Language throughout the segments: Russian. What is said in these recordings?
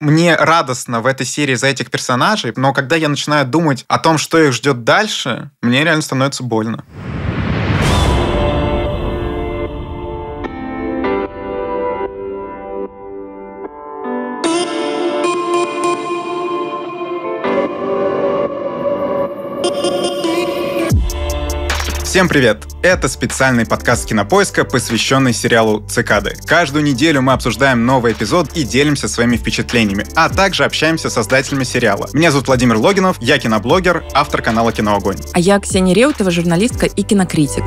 Мне радостно в этой серии за этих персонажей, но когда я начинаю думать о том, что их ждет дальше, мне реально становится больно. Всем привет! Это специальный подкаст Кинопоиска, посвященный сериалу «Цикады». Каждую неделю мы обсуждаем новый эпизод и делимся своими впечатлениями, а также общаемся с создателями сериала. Меня зовут Владимир Логинов, я киноблогер, автор канала «Киноогонь». А я Ксения Реутова, журналистка и кинокритик.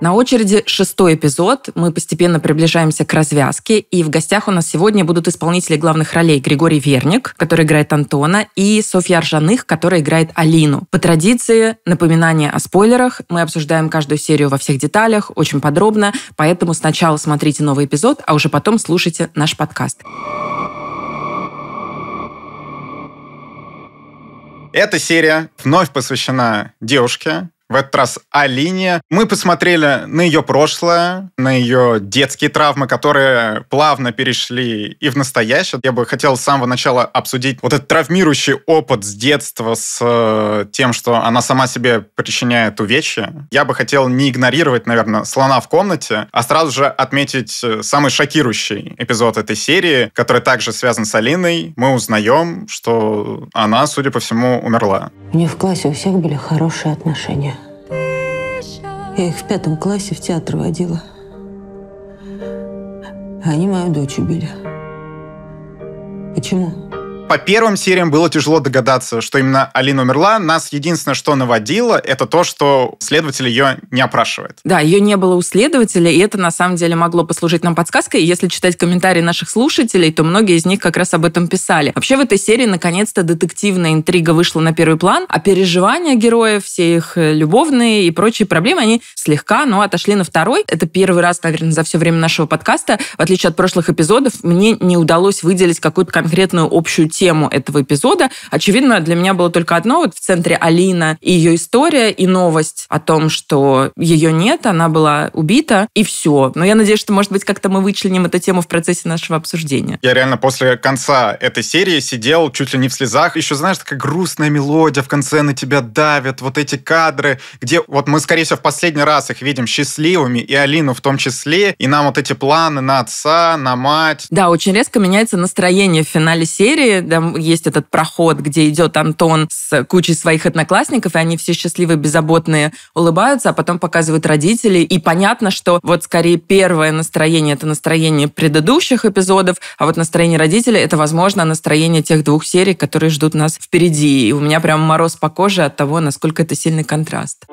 На очереди шестой эпизод. Мы постепенно приближаемся к развязке. И в гостях у нас сегодня будут исполнители главных ролей Григорий Верник, который играет Антона, и Софья Аржаных, которая играет Алину. По традиции, напоминание о спойлерах. Мы обсуждаем каждую серию во всех деталях, очень подробно. Поэтому сначала смотрите новый эпизод, а уже потом слушайте наш подкаст. Эта серия вновь посвящена девушке, в этот раз Алине. Мы посмотрели на ее прошлое, на ее детские травмы, которые плавно перешли и в настоящее. Я бы хотел с самого начала обсудить вот этот травмирующий опыт с детства, с э, тем, что она сама себе причиняет увечья. Я бы хотел не игнорировать, наверное, слона в комнате, а сразу же отметить э, самый шокирующий эпизод этой серии, который также связан с Алиной. Мы узнаем, что она, судя по всему, умерла. У нее в классе у всех были хорошие отношения. Я их в пятом классе в театр водила. А они мою дочь убили. Почему? по первым сериям было тяжело догадаться, что именно Алина умерла. Нас единственное, что наводило, это то, что следователь ее не опрашивает. Да, ее не было у следователя, и это на самом деле могло послужить нам подсказкой. Если читать комментарии наших слушателей, то многие из них как раз об этом писали. Вообще в этой серии наконец-то детективная интрига вышла на первый план, а переживания героев, все их э, любовные и прочие проблемы, они слегка, но отошли на второй. Это первый раз, наверное, за все время нашего подкаста, в отличие от прошлых эпизодов, мне не удалось выделить какую-то конкретную общую тему тему этого эпизода. Очевидно, для меня было только одно. Вот в центре Алина и ее история, и новость о том, что ее нет, она была убита, и все. Но я надеюсь, что, может быть, как-то мы вычленим эту тему в процессе нашего обсуждения. Я реально после конца этой серии сидел чуть ли не в слезах. Еще, знаешь, такая грустная мелодия в конце на тебя давит. Вот эти кадры, где вот мы, скорее всего, в последний раз их видим счастливыми, и Алину в том числе, и нам вот эти планы на отца, на мать. Да, очень резко меняется настроение в финале серии там есть этот проход, где идет Антон с кучей своих одноклассников, и они все счастливые, беззаботные, улыбаются, а потом показывают родителей. И понятно, что вот скорее первое настроение – это настроение предыдущих эпизодов, а вот настроение родителей – это, возможно, настроение тех двух серий, которые ждут нас впереди. И у меня прям мороз по коже от того, насколько это сильный контраст.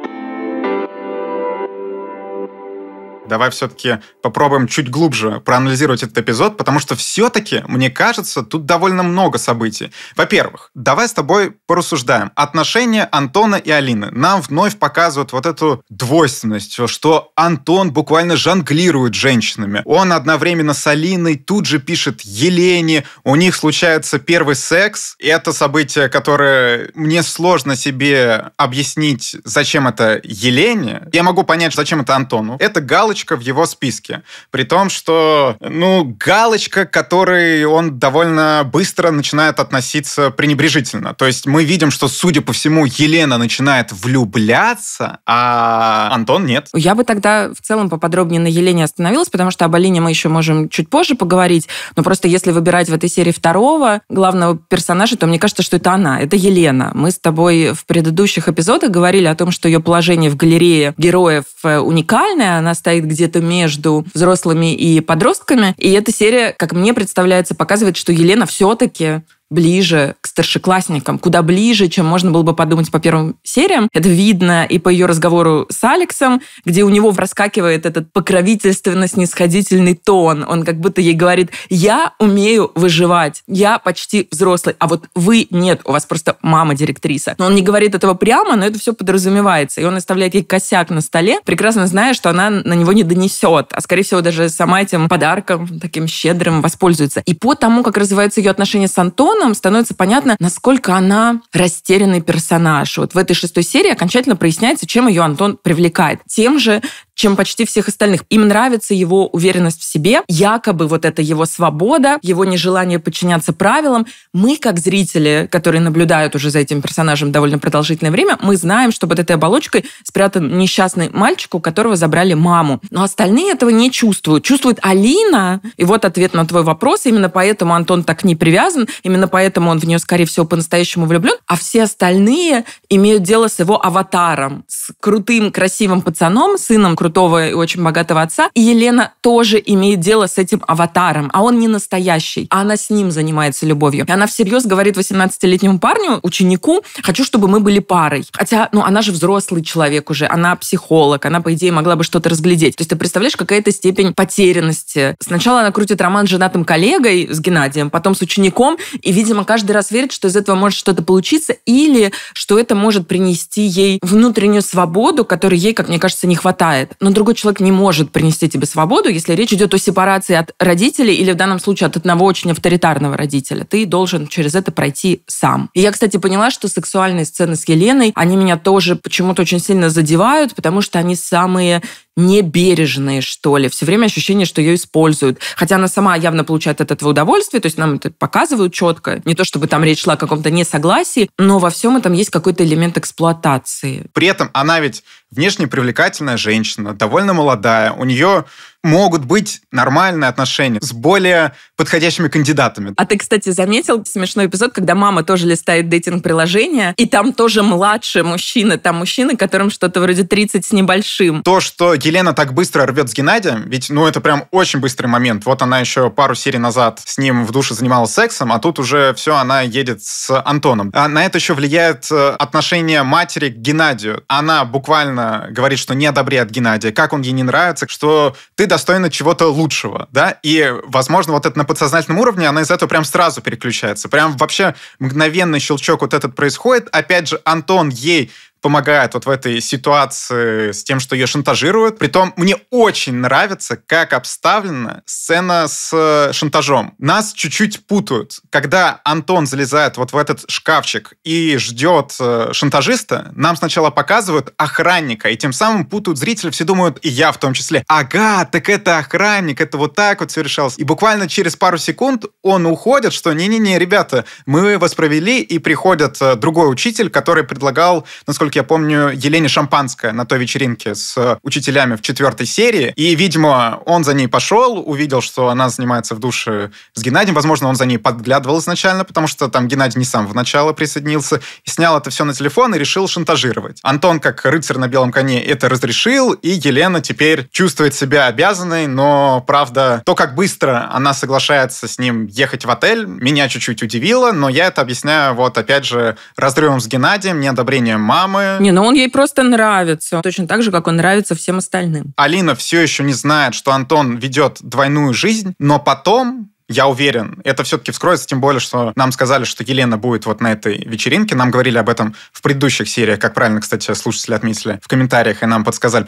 давай все-таки попробуем чуть глубже проанализировать этот эпизод, потому что все-таки, мне кажется, тут довольно много событий. Во-первых, давай с тобой порассуждаем. Отношения Антона и Алины нам вновь показывают вот эту двойственность, что Антон буквально жонглирует женщинами. Он одновременно с Алиной тут же пишет Елене, у них случается первый секс. Это событие, которое мне сложно себе объяснить, зачем это Елене. Я могу понять, зачем это Антону. Это галочка галочка в его списке. При том, что, ну, галочка, к которой он довольно быстро начинает относиться пренебрежительно. То есть мы видим, что, судя по всему, Елена начинает влюбляться, а Антон нет. Я бы тогда в целом поподробнее на Елене остановилась, потому что об Алине мы еще можем чуть позже поговорить. Но просто если выбирать в этой серии второго главного персонажа, то мне кажется, что это она, это Елена. Мы с тобой в предыдущих эпизодах говорили о том, что ее положение в галерее героев э, уникальное, она стоит где-то между взрослыми и подростками. И эта серия, как мне представляется, показывает, что Елена все-таки ближе к старшеклассникам, куда ближе, чем можно было бы подумать по первым сериям. Это видно и по ее разговору с Алексом, где у него проскакивает этот покровительственно-снисходительный тон. Он как будто ей говорит, я умею выживать, я почти взрослый, а вот вы нет, у вас просто мама-директриса. Но он не говорит этого прямо, но это все подразумевается. И он оставляет ей косяк на столе, прекрасно зная, что она на него не донесет, а скорее всего даже сама этим подарком таким щедрым воспользуется. И по тому, как развиваются ее отношения с Антоном, сезоном становится понятно, насколько она растерянный персонаж. Вот в этой шестой серии окончательно проясняется, чем ее Антон привлекает. Тем же чем почти всех остальных. Им нравится его уверенность в себе, якобы вот это его свобода, его нежелание подчиняться правилам. Мы, как зрители, которые наблюдают уже за этим персонажем довольно продолжительное время, мы знаем, что под этой оболочкой спрятан несчастный мальчик, у которого забрали маму. Но остальные этого не чувствуют. Чувствует Алина. И вот ответ на твой вопрос. Именно поэтому Антон так не привязан, именно поэтому он в нее, скорее всего, по-настоящему влюблен. А все остальные имеют дело с его аватаром, с крутым, красивым пацаном, сыном крутым крутого и очень богатого отца. И Елена тоже имеет дело с этим аватаром, а он не настоящий, а она с ним занимается любовью. И она всерьез говорит 18-летнему парню, ученику, хочу, чтобы мы были парой. Хотя, ну, она же взрослый человек уже, она психолог, она, по идее, могла бы что-то разглядеть. То есть ты представляешь, какая-то степень потерянности. Сначала она крутит роман с женатым коллегой, с Геннадием, потом с учеником, и, видимо, каждый раз верит, что из этого может что-то получиться, или что это может принести ей внутреннюю свободу, которой ей, как мне кажется, не хватает но другой человек не может принести тебе свободу, если речь идет о сепарации от родителей или в данном случае от одного очень авторитарного родителя. Ты должен через это пройти сам. И я, кстати, поняла, что сексуальные сцены с Еленой, они меня тоже почему-то очень сильно задевают, потому что они самые небережные, что ли. Все время ощущение, что ее используют. Хотя она сама явно получает от этого удовольствие, то есть нам это показывают четко. Не то, чтобы там речь шла о каком-то несогласии, но во всем этом есть какой-то элемент эксплуатации. При этом она ведь внешне привлекательная женщина, довольно молодая, у нее могут быть нормальные отношения с более подходящими кандидатами. А ты, кстати, заметил смешной эпизод, когда мама тоже листает дейтинг-приложение, и там тоже младший мужчина, там мужчина, которым что-то вроде 30 с небольшим. То, что Елена так быстро рвет с Геннадием, ведь, ну, это прям очень быстрый момент. Вот она еще пару серий назад с ним в душе занималась сексом, а тут уже все, она едет с Антоном. А на это еще влияет э, отношение матери к Геннадию. Она буквально говорит, что не одобряет Геннадия, как он ей не нравится, что ты достойна чего-то лучшего, да, и, возможно, вот это на подсознательном уровне, она из этого прям сразу переключается, прям вообще мгновенный щелчок вот этот происходит, опять же, Антон ей помогает вот в этой ситуации с тем, что ее шантажируют. Притом мне очень нравится, как обставлена сцена с э, шантажом. Нас чуть-чуть путают. Когда Антон залезает вот в этот шкафчик и ждет э, шантажиста, нам сначала показывают охранника, и тем самым путают зрителя, все думают, и я в том числе, ага, так это охранник, это вот так вот все решалось. И буквально через пару секунд он уходит, что не-не-не, ребята, мы вас провели, и приходит э, другой учитель, который предлагал, насколько насколько я помню, Елене Шампанское на той вечеринке с э, учителями в четвертой серии. И, видимо, он за ней пошел, увидел, что она занимается в душе с Геннадием. Возможно, он за ней подглядывал изначально, потому что там Геннадий не сам в начало присоединился. И снял это все на телефон и решил шантажировать. Антон, как рыцарь на белом коне, это разрешил, и Елена теперь чувствует себя обязанной, но, правда, то, как быстро она соглашается с ним ехать в отель, меня чуть-чуть удивило, но я это объясняю вот, опять же, разрывом с Геннадием, неодобрением мамы, самое... Не, но ну он ей просто нравится. Точно так же, как он нравится всем остальным. Алина все еще не знает, что Антон ведет двойную жизнь, но потом я уверен, это все-таки вскроется, тем более, что нам сказали, что Елена будет вот на этой вечеринке. Нам говорили об этом в предыдущих сериях, как правильно, кстати, слушатели отметили в комментариях, и нам подсказали.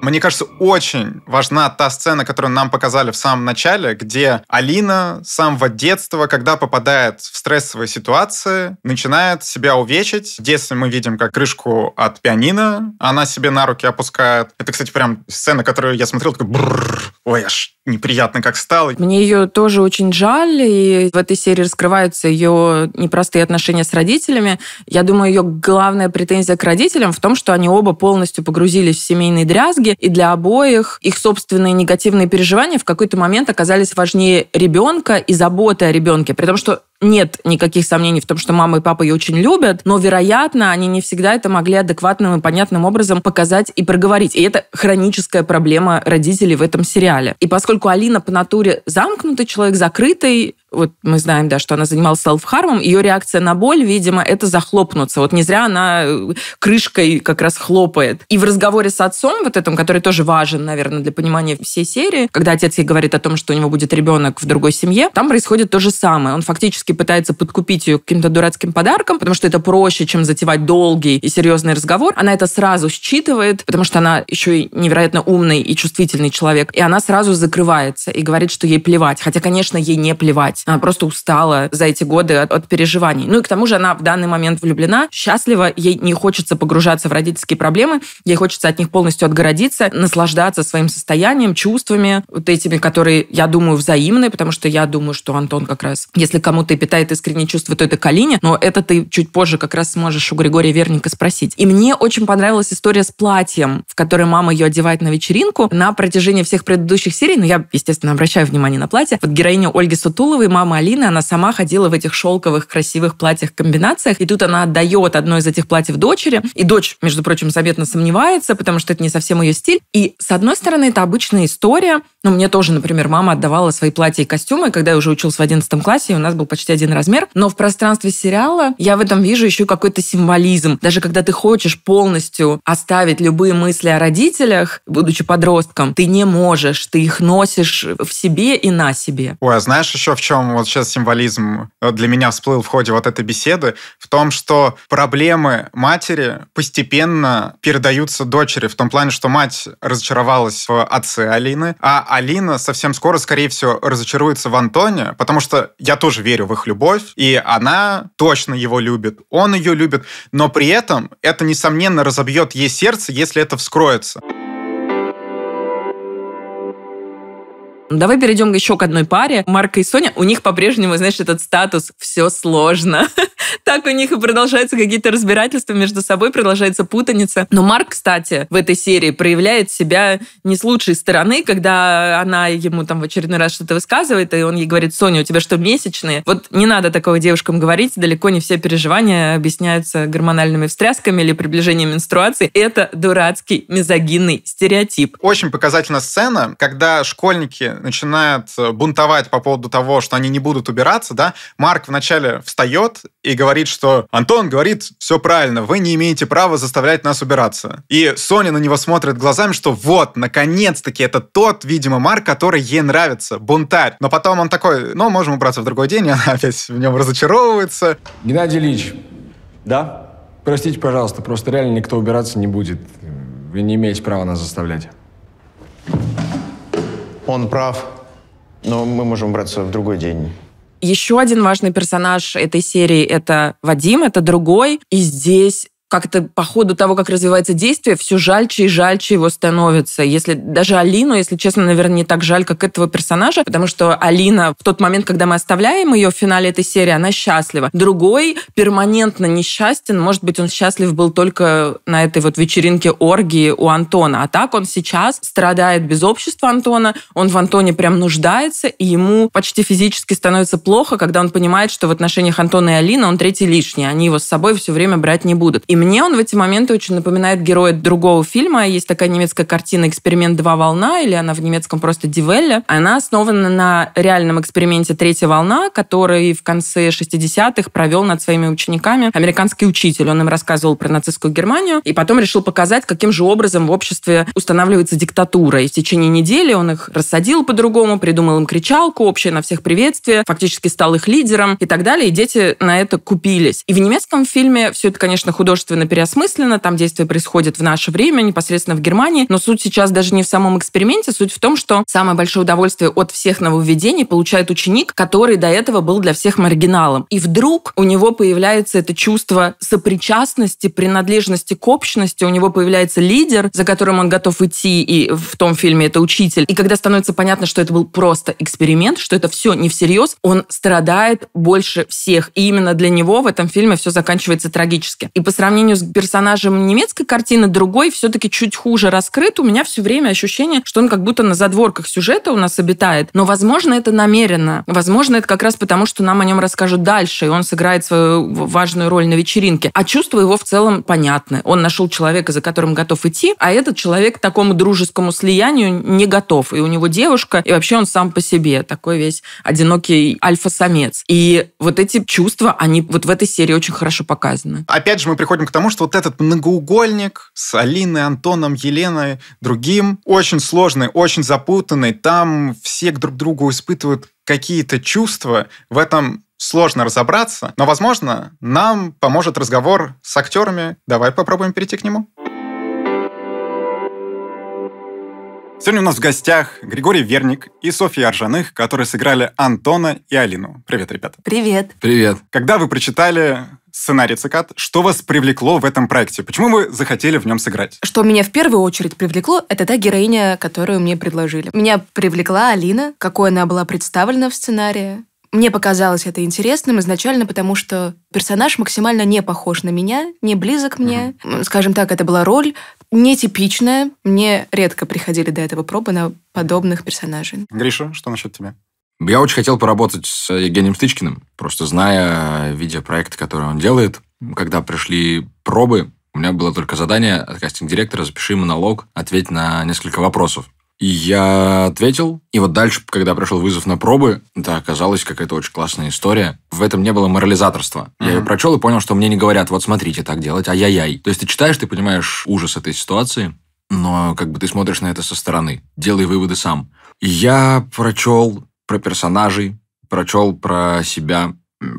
Мне кажется, очень важна та сцена, которую нам показали в самом начале, где Алина с самого детства, когда попадает в стрессовые ситуации, начинает себя увечить. В детстве мы видим, как крышку от пианино она себе на руки опускает. Это, кстати, прям сцена, которую я смотрел, такой бррр, ой, аж неприятно как стало. Мне ее тоже очень жаль, и в этой серии раскрываются ее непростые отношения с родителями. Я думаю, ее главная претензия к родителям в том, что они оба полностью погрузились в семейные дрязги, и для обоих их собственные негативные переживания в какой-то момент оказались важнее ребенка и заботы о ребенке, при том, что нет никаких сомнений в том, что мама и папа ее очень любят, но, вероятно, они не всегда это могли адекватным и понятным образом показать и проговорить. И это хроническая проблема родителей в этом сериале. И поскольку Алина по натуре замкнутый человек, закрытый, вот мы знаем, да, что она занималась селфхармом, ее реакция на боль, видимо, это захлопнуться. Вот не зря она э, крышкой как раз хлопает. И в разговоре с отцом, вот этом, который тоже важен, наверное, для понимания всей серии, когда отец ей говорит о том, что у него будет ребенок в другой семье, там происходит то же самое. Он фактически пытается подкупить ее каким-то дурацким подарком, потому что это проще, чем затевать долгий и серьезный разговор. Она это сразу считывает, потому что она еще и невероятно умный и чувствительный человек. И она сразу закрывается и говорит, что ей плевать. Хотя, конечно, ей не плевать мать. Она просто устала за эти годы от, от переживаний. Ну и к тому же она в данный момент влюблена, счастлива, ей не хочется погружаться в родительские проблемы, ей хочется от них полностью отгородиться, наслаждаться своим состоянием, чувствами, вот этими, которые, я думаю, взаимны, потому что я думаю, что Антон как раз, если кому-то питает искренние чувства, то это Калине, но это ты чуть позже как раз сможешь у Григория Верника спросить. И мне очень понравилась история с платьем, в которой мама ее одевает на вечеринку. На протяжении всех предыдущих серий, ну я, естественно, обращаю внимание на платье, вот героиня Ольги Сутуловой мама Алины, она сама ходила в этих шелковых красивых платьях-комбинациях, и тут она отдает одно из этих платьев дочери, и дочь, между прочим, заветно сомневается, потому что это не совсем ее стиль. И, с одной стороны, это обычная история, ну, мне тоже, например, мама отдавала свои платья и костюмы, когда я уже училась в 11 классе, и у нас был почти один размер, но в пространстве сериала я в этом вижу еще какой-то символизм. Даже когда ты хочешь полностью оставить любые мысли о родителях, будучи подростком, ты не можешь, ты их носишь в себе и на себе. Ой, а знаешь еще в чем чем вот сейчас символизм э, для меня всплыл в ходе вот этой беседы, в том, что проблемы матери постепенно передаются дочери, в том плане, что мать разочаровалась в отце Алины, а Алина совсем скоро, скорее всего, разочаруется в Антоне, потому что я тоже верю в их любовь, и она точно его любит, он ее любит, но при этом это, несомненно, разобьет ей сердце, если это вскроется. Давай перейдем еще к одной паре. Марка и Соня, у них по-прежнему, знаешь, этот статус «все сложно». так у них и продолжаются какие-то разбирательства между собой, продолжается путаница. Но Марк, кстати, в этой серии проявляет себя не с лучшей стороны, когда она ему там в очередной раз что-то высказывает, и он ей говорит, Соня, у тебя что, месячные? Вот не надо такого девушкам говорить, далеко не все переживания объясняются гормональными встрясками или приближением менструации. Это дурацкий мизогинный стереотип. Очень показательная сцена, когда школьники начинает э, бунтовать по поводу того, что они не будут убираться, да, Марк вначале встает и говорит, что Антон говорит, все правильно, вы не имеете права заставлять нас убираться. И Соня на него смотрит глазами, что вот, наконец-таки, это тот, видимо, Марк, который ей нравится, бунтарь. Но потом он такой, ну, можем убраться в другой день, и она опять в нем разочаровывается. Геннадий Ильич, да? Простите, пожалуйста, просто реально никто убираться не будет. Вы не имеете права нас заставлять. Он прав, но мы можем браться в другой день. Еще один важный персонаж этой серии – это Вадим, это другой. И здесь как-то по ходу того, как развивается действие, все жальче и жальче его становится. Если даже Алину, если честно, наверное, не так жаль, как этого персонажа, потому что Алина в тот момент, когда мы оставляем ее в финале этой серии, она счастлива. Другой перманентно несчастен, может быть, он счастлив был только на этой вот вечеринке оргии у Антона, а так он сейчас страдает без общества Антона, он в Антоне прям нуждается, и ему почти физически становится плохо, когда он понимает, что в отношениях Антона и Алины он третий лишний, они его с собой все время брать не будут. И мне он в эти моменты очень напоминает героя другого фильма. Есть такая немецкая картина «Эксперимент. Два волна», или она в немецком просто «Дивелля». Она основана на реальном эксперименте «Третья волна», который в конце 60-х провел над своими учениками американский учитель. Он им рассказывал про нацистскую Германию, и потом решил показать, каким же образом в обществе устанавливается диктатура. И в течение недели он их рассадил по-другому, придумал им кричалку, общее на всех приветствие, фактически стал их лидером и так далее. И дети на это купились. И в немецком фильме все это, конечно, художественно собственно, переосмыслено. Там действие происходит в наше время, непосредственно в Германии. Но суть сейчас даже не в самом эксперименте. Суть в том, что самое большое удовольствие от всех нововведений получает ученик, который до этого был для всех маргиналом. И вдруг у него появляется это чувство сопричастности, принадлежности к общности. У него появляется лидер, за которым он готов идти, и в том фильме это учитель. И когда становится понятно, что это был просто эксперимент, что это все не всерьез, он страдает больше всех. И именно для него в этом фильме все заканчивается трагически. И по сравнению сравнению с персонажем немецкой картины, другой все-таки чуть хуже раскрыт. У меня все время ощущение, что он как будто на задворках сюжета у нас обитает. Но, возможно, это намеренно. Возможно, это как раз потому, что нам о нем расскажут дальше, и он сыграет свою важную роль на вечеринке. А чувства его в целом понятны. Он нашел человека, за которым готов идти, а этот человек к такому дружескому слиянию не готов. И у него девушка, и вообще он сам по себе, такой весь одинокий альфа-самец. И вот эти чувства, они вот в этой серии очень хорошо показаны. Опять же, мы приходим к тому, что вот этот многоугольник с Алиной, Антоном, Еленой, другим, очень сложный, очень запутанный, там все друг другу испытывают какие-то чувства, в этом сложно разобраться, но, возможно, нам поможет разговор с актерами. Давай попробуем перейти к нему. Сегодня у нас в гостях Григорий Верник и Софья Аржаных, которые сыграли Антона и Алину. Привет, ребята. Привет. Привет. Когда вы прочитали сценарий «Цикад». Что вас привлекло в этом проекте? Почему вы захотели в нем сыграть? Что меня в первую очередь привлекло, это та героиня, которую мне предложили. Меня привлекла Алина, какой она была представлена в сценарии. Мне показалось это интересным изначально, потому что персонаж максимально не похож на меня, не близок мне. Mm-hmm. Скажем так, это была роль нетипичная. Мне редко приходили до этого пробы на подобных персонажей. Гриша, что насчет тебя? Я очень хотел поработать с Евгением Стычкиным, просто зная видя видеопроекты, которые он делает. Когда пришли пробы, у меня было только задание от кастинг-директора «Запиши монолог, ответь на несколько вопросов». И я ответил. И вот дальше, когда пришел вызов на пробы, это оказалась какая-то очень классная история. В этом не было морализаторства. Mm-hmm. Я ее прочел и понял, что мне не говорят, вот смотрите, так делать, ай-яй-яй. То есть ты читаешь, ты понимаешь ужас этой ситуации, но как бы ты смотришь на это со стороны. Делай выводы сам. я прочел про персонажей, прочел про себя,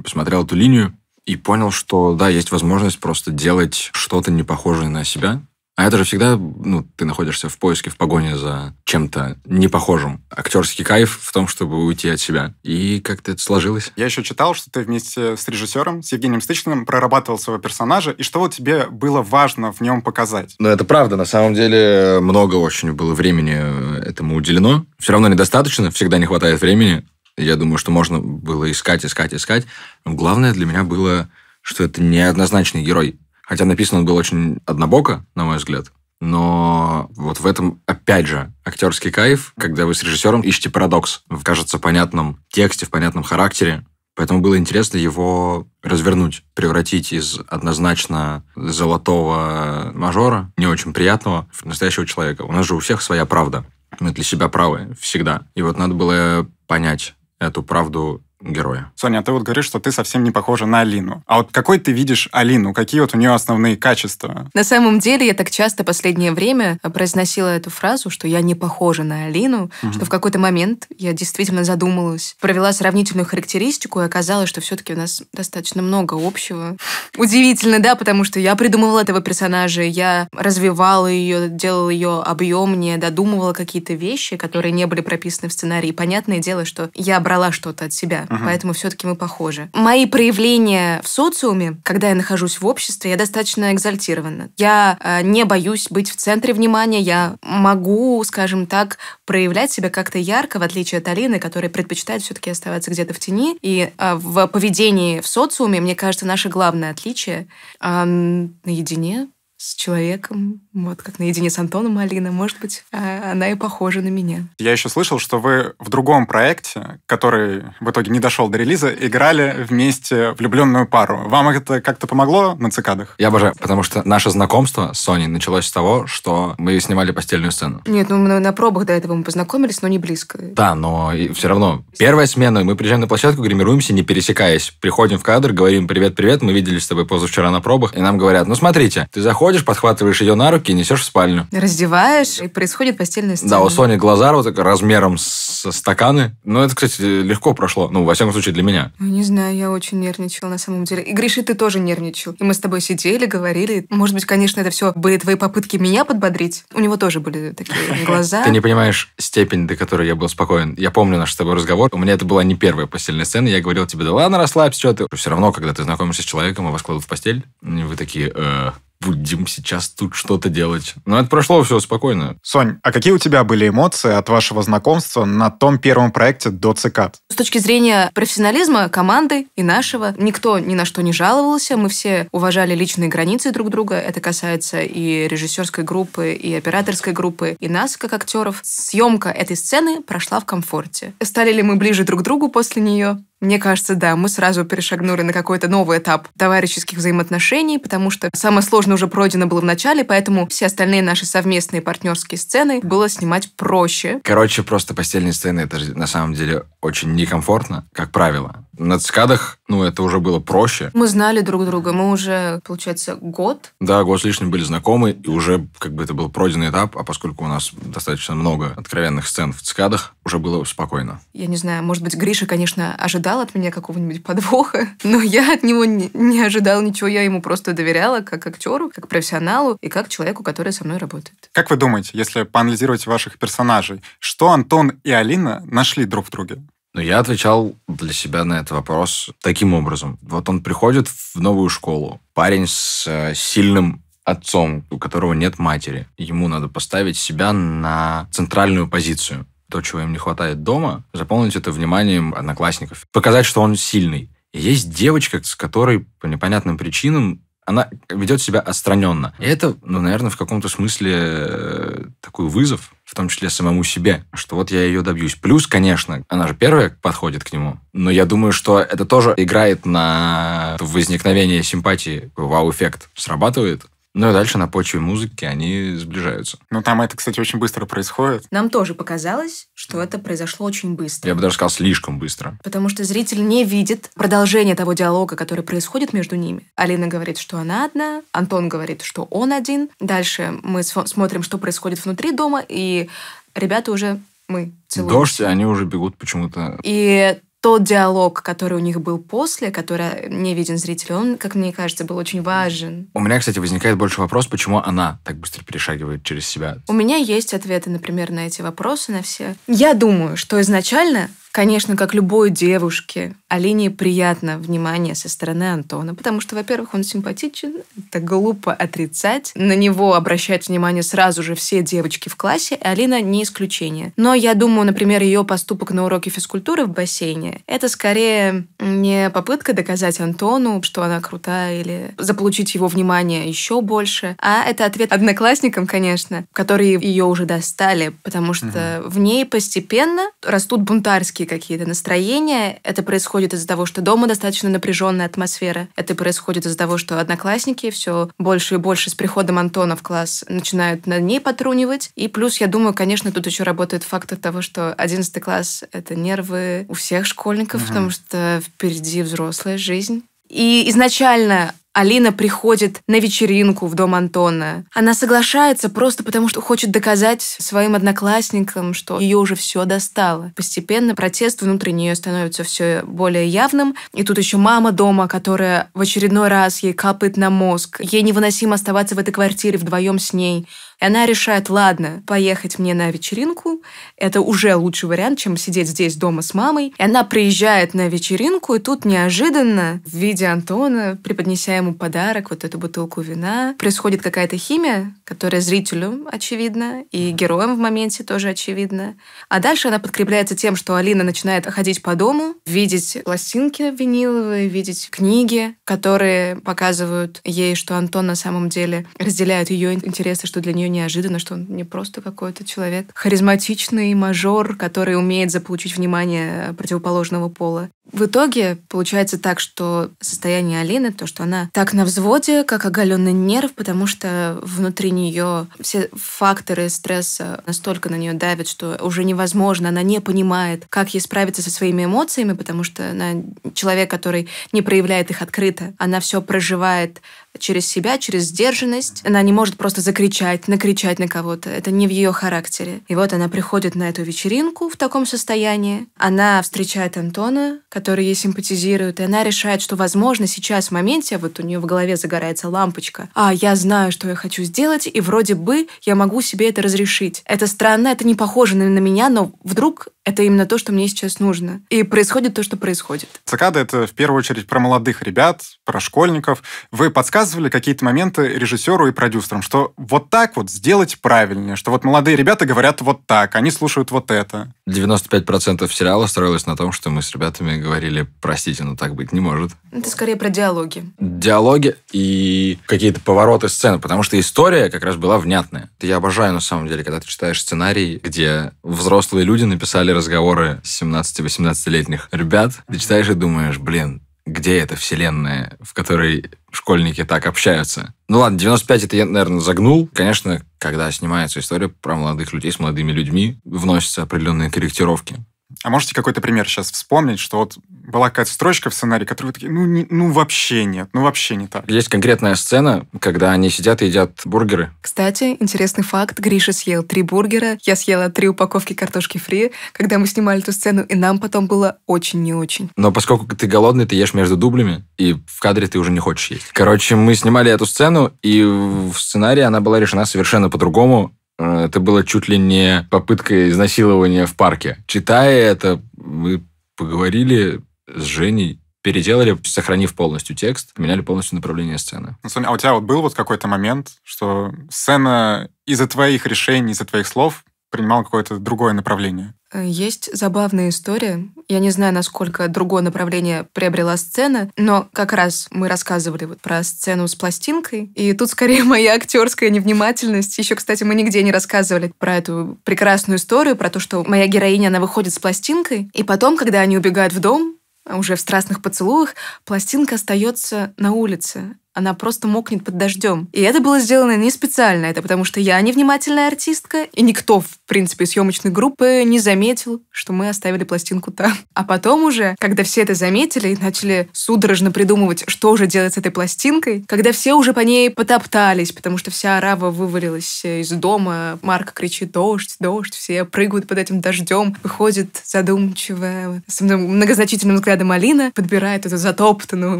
посмотрел эту линию и понял, что да, есть возможность просто делать что-то не похожее на себя, а это же всегда, ну, ты находишься в поиске, в погоне за чем-то непохожим. Актерский кайф в том, чтобы уйти от себя. И как-то это сложилось. Я еще читал, что ты вместе с режиссером, с Евгением Стычным, прорабатывал своего персонажа, и что вот тебе было важно в нем показать? Ну, это правда. На самом деле много очень было времени э, этому уделено. Все равно недостаточно, всегда не хватает времени. Я думаю, что можно было искать, искать, искать. Но главное для меня было, что это неоднозначный герой. Хотя написан он был очень однобоко, на мой взгляд. Но вот в этом, опять же, актерский кайф, когда вы с режиссером ищете парадокс в, кажется, понятном тексте, в понятном характере. Поэтому было интересно его развернуть, превратить из однозначно золотого мажора, не очень приятного, в настоящего человека. У нас же у всех своя правда. Мы для себя правы всегда. И вот надо было понять эту правду героя. Соня, а ты вот говоришь, что ты совсем не похожа на Алину. А вот какой ты видишь Алину? Какие вот у нее основные качества? На самом деле, я так часто последнее время произносила эту фразу, что я не похожа на Алину, угу. что в какой-то момент я действительно задумалась, провела сравнительную характеристику и оказалось, что все-таки у нас достаточно много общего. Удивительно, да, потому что я придумывала этого персонажа, я развивала ее, делала ее объемнее, додумывала какие-то вещи, которые не были прописаны в сценарии. И понятное дело, что я брала что-то от себя угу. поэтому все-таки мы похожи. Мои проявления в социуме, когда я нахожусь в обществе, я достаточно экзальтирована. Я э, не боюсь быть в центре внимания, я могу, скажем так, проявлять себя как-то ярко, в отличие от Алины, которая предпочитает все-таки оставаться где-то в тени. И э, в поведении в социуме, мне кажется, наше главное отличие э, наедине с человеком, вот как наедине с Антоном Алина, может быть, а, она и похожа на меня. Я еще слышал, что вы в другом проекте, который в итоге не дошел до релиза, играли вместе влюбленную пару. Вам это как-то помогло на цикадах? Я обожаю, потому что наше знакомство с Соней началось с того, что мы снимали постельную сцену. Нет, ну на, на пробах до этого мы познакомились, но не близко. Да, но и все равно. Первая смена, мы приезжаем на площадку, гримируемся, не пересекаясь. Приходим в кадр, говорим «Привет, привет, мы виделись с тобой позавчера на пробах», и нам говорят «Ну смотрите, ты заходишь, подходишь, подхватываешь ее на руки и несешь в спальню. Раздеваешь, и происходит постельная сцена. Да, у Сони глаза вот так размером с стаканы. Но ну, это, кстати, легко прошло. Ну, во всяком случае, для меня. Ну, не знаю, я очень нервничал на самом деле. И, Гриши, ты тоже нервничал. И мы с тобой сидели, говорили. Может быть, конечно, это все были твои попытки меня подбодрить. У него тоже были такие глаза. Ты не понимаешь степень, до которой я был спокоен. Я помню наш с тобой разговор. У меня это была не первая постельная сцена. Я говорил тебе, да ладно, расслабься, что ты. Все равно, когда ты знакомишься с человеком и вас кладут в постель, вы такие, «Э, будем сейчас тут что-то делать. Но это прошло все спокойно. Сонь, а какие у тебя были эмоции от вашего знакомства на том первом проекте до цикад? С точки зрения профессионализма команды и нашего, никто ни на что не жаловался, мы все уважали личные границы друг друга, это касается и режиссерской группы, и операторской группы, и нас, как актеров. Съемка этой сцены прошла в комфорте. Стали ли мы ближе друг к другу после нее? Мне кажется, да, мы сразу перешагнули на какой-то новый этап товарищеских взаимоотношений, потому что самое сложное уже пройдено было в начале, поэтому все остальные наши совместные партнерские сцены было снимать проще. Короче, просто постельные сцены, это на самом деле очень некомфортно, как правило. На цикадах, ну, это уже было проще. Мы знали друг друга, мы уже, получается, год. Да, год с лишним были знакомы, и уже как бы это был пройденный этап, а поскольку у нас достаточно много откровенных сцен в цикадах, уже было спокойно. Я не знаю, может быть, Гриша, конечно, ожидал от меня какого-нибудь подвоха, но я от него не, не ожидала ничего, я ему просто доверяла как актеру, как профессионалу и как человеку, который со мной работает. Как вы думаете, если поанализировать ваших персонажей, что Антон и Алина нашли друг в друге? Но я отвечал для себя на этот вопрос таким образом. Вот он приходит в новую школу, парень с э, сильным отцом, у которого нет матери. Ему надо поставить себя на центральную позицию. То, чего им не хватает дома, заполнить это вниманием одноклассников. Показать, что он сильный. И есть девочка, с которой по непонятным причинам она ведет себя отстраненно. И это, ну, наверное, в каком-то смысле э, такой вызов, в том числе самому себе, что вот я ее добьюсь. Плюс, конечно, она же первая подходит к нему. Но я думаю, что это тоже играет на возникновение симпатии. Вау-эффект срабатывает. Ну и дальше на почве музыки они сближаются. Ну там это, кстати, очень быстро происходит. Нам тоже показалось, что это произошло очень быстро. Я бы даже сказал, слишком быстро. Потому что зритель не видит продолжение того диалога, который происходит между ними. Алина говорит, что она одна, Антон говорит, что он один. Дальше мы смотрим, что происходит внутри дома, и ребята уже мы целуемся. Дождь, они уже бегут почему-то. И тот диалог, который у них был после, который э, не виден зрителю, он, как мне кажется, был очень важен. У меня, кстати, возникает больше вопрос, почему она так быстро перешагивает через себя. У меня есть ответы, например, на эти вопросы, на все. Я думаю, что изначально Конечно, как любой девушке, Алине приятно внимание со стороны Антона, потому что, во-первых, он симпатичен, это глупо отрицать. На него обращают внимание сразу же все девочки в классе, и Алина не исключение. Но я думаю, например, ее поступок на уроке физкультуры в бассейне — это скорее не попытка доказать Антону, что она крутая, или заполучить его внимание еще больше, а это ответ одноклассникам, конечно, которые ее уже достали, потому что угу. в ней постепенно растут бунтарские легкие какие-то настроения. Это происходит из-за того, что дома достаточно напряженная атмосфера. Это происходит из-за того, что одноклассники все больше и больше с приходом Антона в класс начинают над ней потрунивать. И плюс, я думаю, конечно, тут еще работает фактор того, что 11 класс — это нервы у всех школьников, угу. потому что впереди взрослая жизнь. И изначально Алина приходит на вечеринку в дом Антона. Она соглашается просто потому, что хочет доказать своим одноклассникам, что ее уже все достало. Постепенно протест внутри нее становится все более явным. И тут еще мама дома, которая в очередной раз ей капает на мозг. Ей невыносимо оставаться в этой квартире вдвоем с ней. И она решает, ладно, поехать мне на вечеринку, это уже лучший вариант, чем сидеть здесь дома с мамой. И она приезжает на вечеринку, и тут неожиданно в виде Антона, преподнеся ему подарок, вот эту бутылку вина, происходит какая-то химия, которая зрителю очевидна, и героям в моменте тоже очевидна. А дальше она подкрепляется тем, что Алина начинает ходить по дому, видеть пластинки виниловые, видеть книги, которые показывают ей, что Антон на самом деле разделяет ее интересы, что для нее неожиданно, что он не просто какой-то человек, харизматичный мажор, который умеет заполучить внимание противоположного пола. В итоге получается так, что состояние Алины, то, что она так на взводе, как оголенный нерв, потому что внутри нее все факторы стресса настолько на нее давят, что уже невозможно, она не понимает, как ей справиться со своими эмоциями, потому что она человек, который не проявляет их открыто, она все проживает через себя, через сдержанность. Она не может просто закричать, накричать на кого-то. Это не в ее характере. И вот она приходит на эту вечеринку в таком состоянии. Она встречает Антона, который ей симпатизирует, и она решает, что, возможно, сейчас в моменте, а вот у нее в голове загорается лампочка, а я знаю, что я хочу сделать, и вроде бы я могу себе это разрешить. Это странно, это не похоже на меня, но вдруг это именно то, что мне сейчас нужно. И происходит то, что происходит. Цикада — это в первую очередь про молодых ребят, про школьников. Вы подсказываете подсказывали какие-то моменты режиссеру и продюсерам, что вот так вот сделать правильнее, что вот молодые ребята говорят вот так, они слушают вот это. 95% сериала строилось на том, что мы с ребятами говорили, простите, но так быть не может. Это скорее про диалоги. Диалоги и какие-то повороты сцены, потому что история как раз была внятная. Я обожаю, на самом деле, когда ты читаешь сценарий, где взрослые люди написали разговоры 17-18-летних ребят, ты читаешь и думаешь, блин, где эта вселенная, в которой школьники так общаются. Ну ладно, 95 это я, наверное, загнул. Конечно, когда снимается история про молодых людей с молодыми людьми, вносятся определенные корректировки. А можете какой-то пример сейчас вспомнить, что вот была какая-то строчка в сценарии, которую вы такие, ну, не, ну вообще нет, ну вообще не так. Есть конкретная сцена, когда они сидят и едят бургеры. Кстати, интересный факт, Гриша съел три бургера, я съела три упаковки картошки фри, когда мы снимали эту сцену, и нам потом было очень не очень. Но поскольку ты голодный, ты ешь между дублями, и в кадре ты уже не хочешь есть. Короче, мы снимали эту сцену, и в сценарии она была решена совершенно по-другому, а, это было чуть ли не попытка изнасилования в парке. Читая это, мы поговорили с Женей, переделали, сохранив полностью текст, меняли полностью направление сцены. Ну, а у тебя вот был вот какой-то момент, что сцена из-за твоих решений, из-за твоих слов принимал какое-то другое направление? Э, есть забавная история. Я не знаю, насколько другое направление приобрела сцена, но как раз мы рассказывали вот про сцену с пластинкой, и тут скорее моя актерская невнимательность. Еще, кстати, мы нигде не рассказывали про эту прекрасную историю, про то, что моя героиня, она выходит с пластинкой, и потом, когда они убегают в дом, уже в страстных поцелуях, пластинка остается на улице она просто мокнет под дождем. И это было сделано не специально, это потому что я невнимательная артистка, и никто, в принципе, съемочной группы не заметил, что мы оставили пластинку там. А потом уже, когда все это заметили и начали судорожно придумывать, что же делать с этой пластинкой, когда все уже по ней потоптались, потому что вся арава вывалилась из дома, Марк кричит «дождь, дождь», все прыгают под этим дождем, выходит задумчивая, с многозначительным взглядом Алина, подбирает эту затоптанную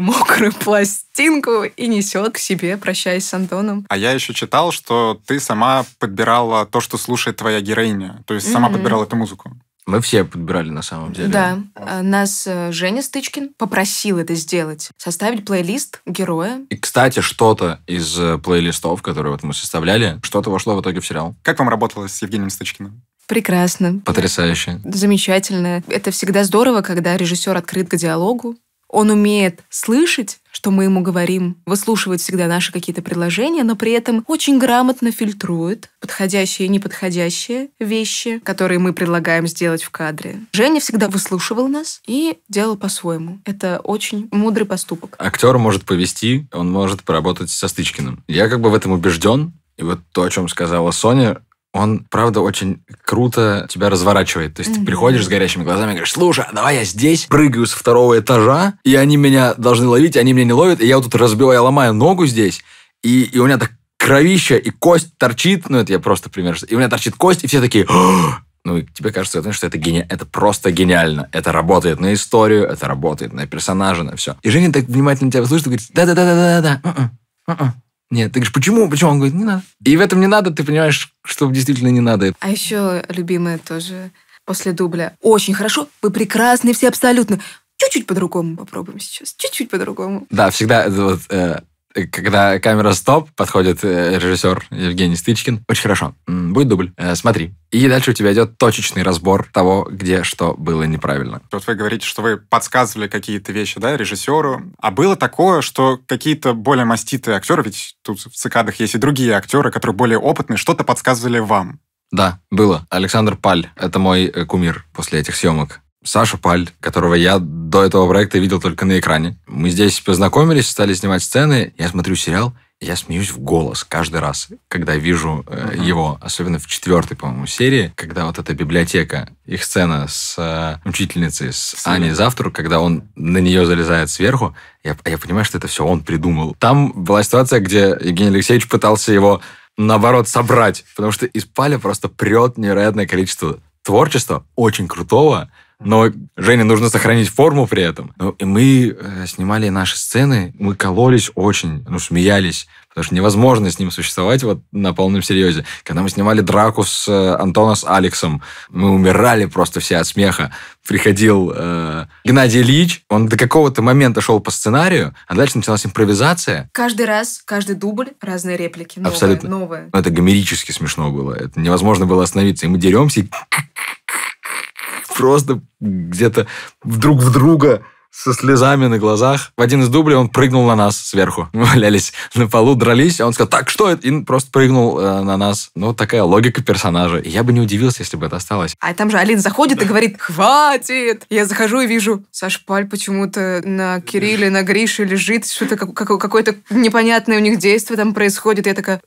мокрую пластинку и несет к себе «Прощаясь с Антоном». А я еще читал, что ты сама подбирала то, что слушает твоя героиня. То есть сама mm-hmm. подбирала эту музыку. Мы все подбирали на самом деле. Да. А, нас э, Женя Стычкин попросил это сделать. Составить плейлист героя. И, кстати, что-то из э, плейлистов, которые вот мы составляли, что-то вошло в итоге в сериал. Как вам работало с Евгением Стычкиным? Прекрасно. Потрясающе. Замечательно. Это всегда здорово, когда режиссер открыт к диалогу, он умеет слышать, что мы ему говорим, выслушивает всегда наши какие-то предложения, но при этом очень грамотно фильтрует подходящие и неподходящие вещи, которые мы предлагаем сделать в кадре. Женя всегда выслушивал нас и делал по-своему. Это очень мудрый поступок. Актер может повести, он может поработать со Стычкиным. Я как бы в этом убежден, и вот то, о чем сказала Соня, он, правда, очень круто тебя разворачивает. То есть mm-hmm. ты приходишь с горящими глазами и говоришь, слушай, а давай я здесь прыгаю со второго этажа, и они меня должны ловить, они меня не ловят, и я вот тут разбиваю, я ломаю ногу здесь, и, и у меня так кровища, и кость торчит, ну это я просто пример, и у меня торчит кость, и все такие, «А!» ну, тебе кажется, что это, гени... это просто гениально. Это работает на историю, это работает на персонажа, на все. И Женя так внимательно тебя слушает и говорит, да-да-да-да-да-да, м-м, м-м». Нет, ты говоришь, почему, почему? Он говорит, не надо. И в этом не надо, ты понимаешь, что действительно не надо. А еще любимое тоже после дубля. Очень хорошо, вы прекрасны все абсолютно. Чуть-чуть по-другому попробуем сейчас, чуть-чуть по-другому. Да, всегда э, вот, э, Э, когда камера стоп, подходит э, режиссер Евгений Стычкин. Очень хорошо. Будет дубль. Э, смотри. И дальше у тебя идет точечный разбор того, где что было неправильно. Вот вы говорите, что вы подсказывали какие-то вещи, да, режиссеру. А было такое, что какие-то более маститые актеры, ведь тут в цикадах есть и другие актеры, которые более опытные, что-то подсказывали вам. Да, было. Александр Паль, это мой кумир после этих съемок. Саша Паль, которого я до этого проекта видел только на экране. Мы здесь познакомились, стали снимать сцены. Я смотрю сериал, я смеюсь в голос каждый раз, когда вижу э, uh-huh. его, особенно в четвертой, по-моему, серии, когда вот эта библиотека, их сцена с э, учительницей, с Сын. Аней Завтрук, когда он на нее залезает сверху, я, я понимаю, что это все он придумал. Там была ситуация, где Евгений Алексеевич пытался его наоборот собрать, потому что из Паля просто прет невероятное количество творчества, очень крутого, но Жене нужно сохранить форму при этом. Ну, и мы э, снимали наши сцены, мы кололись очень, ну, смеялись, потому что невозможно с ним существовать вот на полном серьезе. Когда мы снимали драку с э, Антоном, с Алексом, мы умирали просто все от смеха. Приходил э, Геннадий Ильич, он до какого-то момента шел по сценарию, а дальше началась импровизация. Каждый раз, каждый дубль, разные реплики, новые, Абсолютно. новые. Ну, это гомерически смешно было, это невозможно было остановиться, и мы деремся, и просто где-то вдруг в друга со слезами на глазах. В один из дублей он прыгнул на нас сверху. Мы валялись на полу, дрались, а он сказал, так, что это? И просто прыгнул э, на нас. Ну, такая логика персонажа. я бы не удивился, если бы это осталось. А там же Алин заходит и говорит, хватит! Я захожу и вижу, Саш Паль почему-то на Кирилле, на Грише лежит, что-то как, какое-то непонятное у них действие там происходит. Я такая,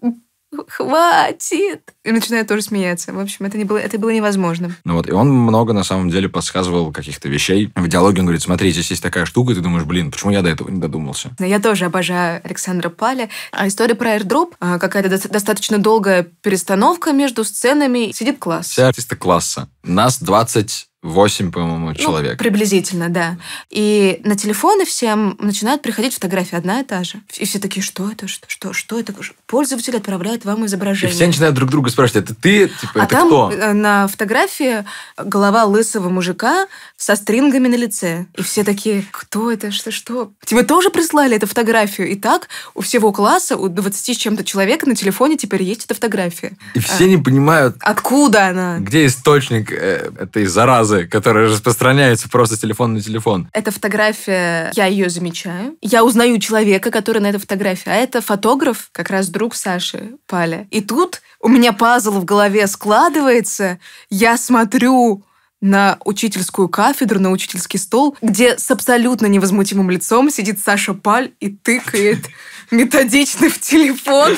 хватит. И начинает тоже смеяться. В общем, это, не было, это было невозможно. Ну вот, и он много, на самом деле, подсказывал каких-то вещей. В диалоге он говорит, смотри, здесь есть такая штука, и ты думаешь, блин, почему я до этого не додумался? Я тоже обожаю Александра Паля. А история про airdrop, а, какая-то достаточно долгая перестановка между сценами. Сидит класс. Все артисты класса. Нас 20 8, по-моему, ну, человек. Ну, приблизительно, да. И на телефоны всем начинают приходить фотографии одна и та же. И все такие, что это, что, что, что это? Пользователь отправляет вам изображение. И все начинают друг друга спрашивать, это ты? Типа, а это там кто? Э, на фотографии голова лысого мужика со стрингами на лице. И все такие, кто это, что, что? Тебе типа, тоже прислали эту фотографию? И так у всего класса, у 20 с чем-то человек на телефоне теперь есть эта фотография. И все а, не понимают... Откуда она? Где источник э, этой заразы? дозы, которая распространяется просто с телефона на телефон. Эта фотография, я ее замечаю. Я узнаю человека, который на этой фотографии. А это фотограф, как раз друг Саши, Паля. И тут у меня пазл в голове складывается. Я смотрю на учительскую кафедру, на учительский стол, где с абсолютно невозмутимым лицом сидит Саша Паль и тыкает методично в телефон,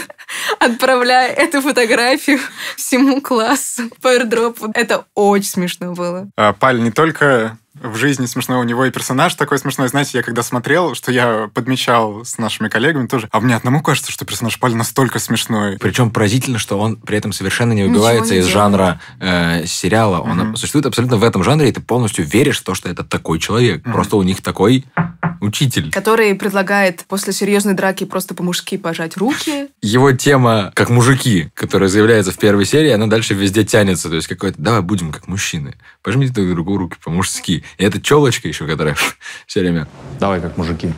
отправляя эту фотографию всему классу по airdrop. Это очень смешно было. А, Паль не только в жизни смешной у него и персонаж такой смешной. Знаете, я когда смотрел, что я подмечал с нашими коллегами тоже, а мне одному кажется, что персонаж Пали настолько смешной. Причем поразительно, что он при этом совершенно не выбивается не из делает. жанра э, сериала. Он mm-hmm. существует абсолютно в этом жанре, и ты полностью веришь в то, что это такой человек. Mm-hmm. Просто у них такой учитель. Который предлагает после серьезной драки просто по-мужски пожать руки. Его тема «как мужики», которая заявляется в первой серии, она дальше везде тянется. То есть какой-то «давай будем как мужчины, пожмите друг другу руки по-мужски». И это челочка еще, которая все время... Давай, как мужики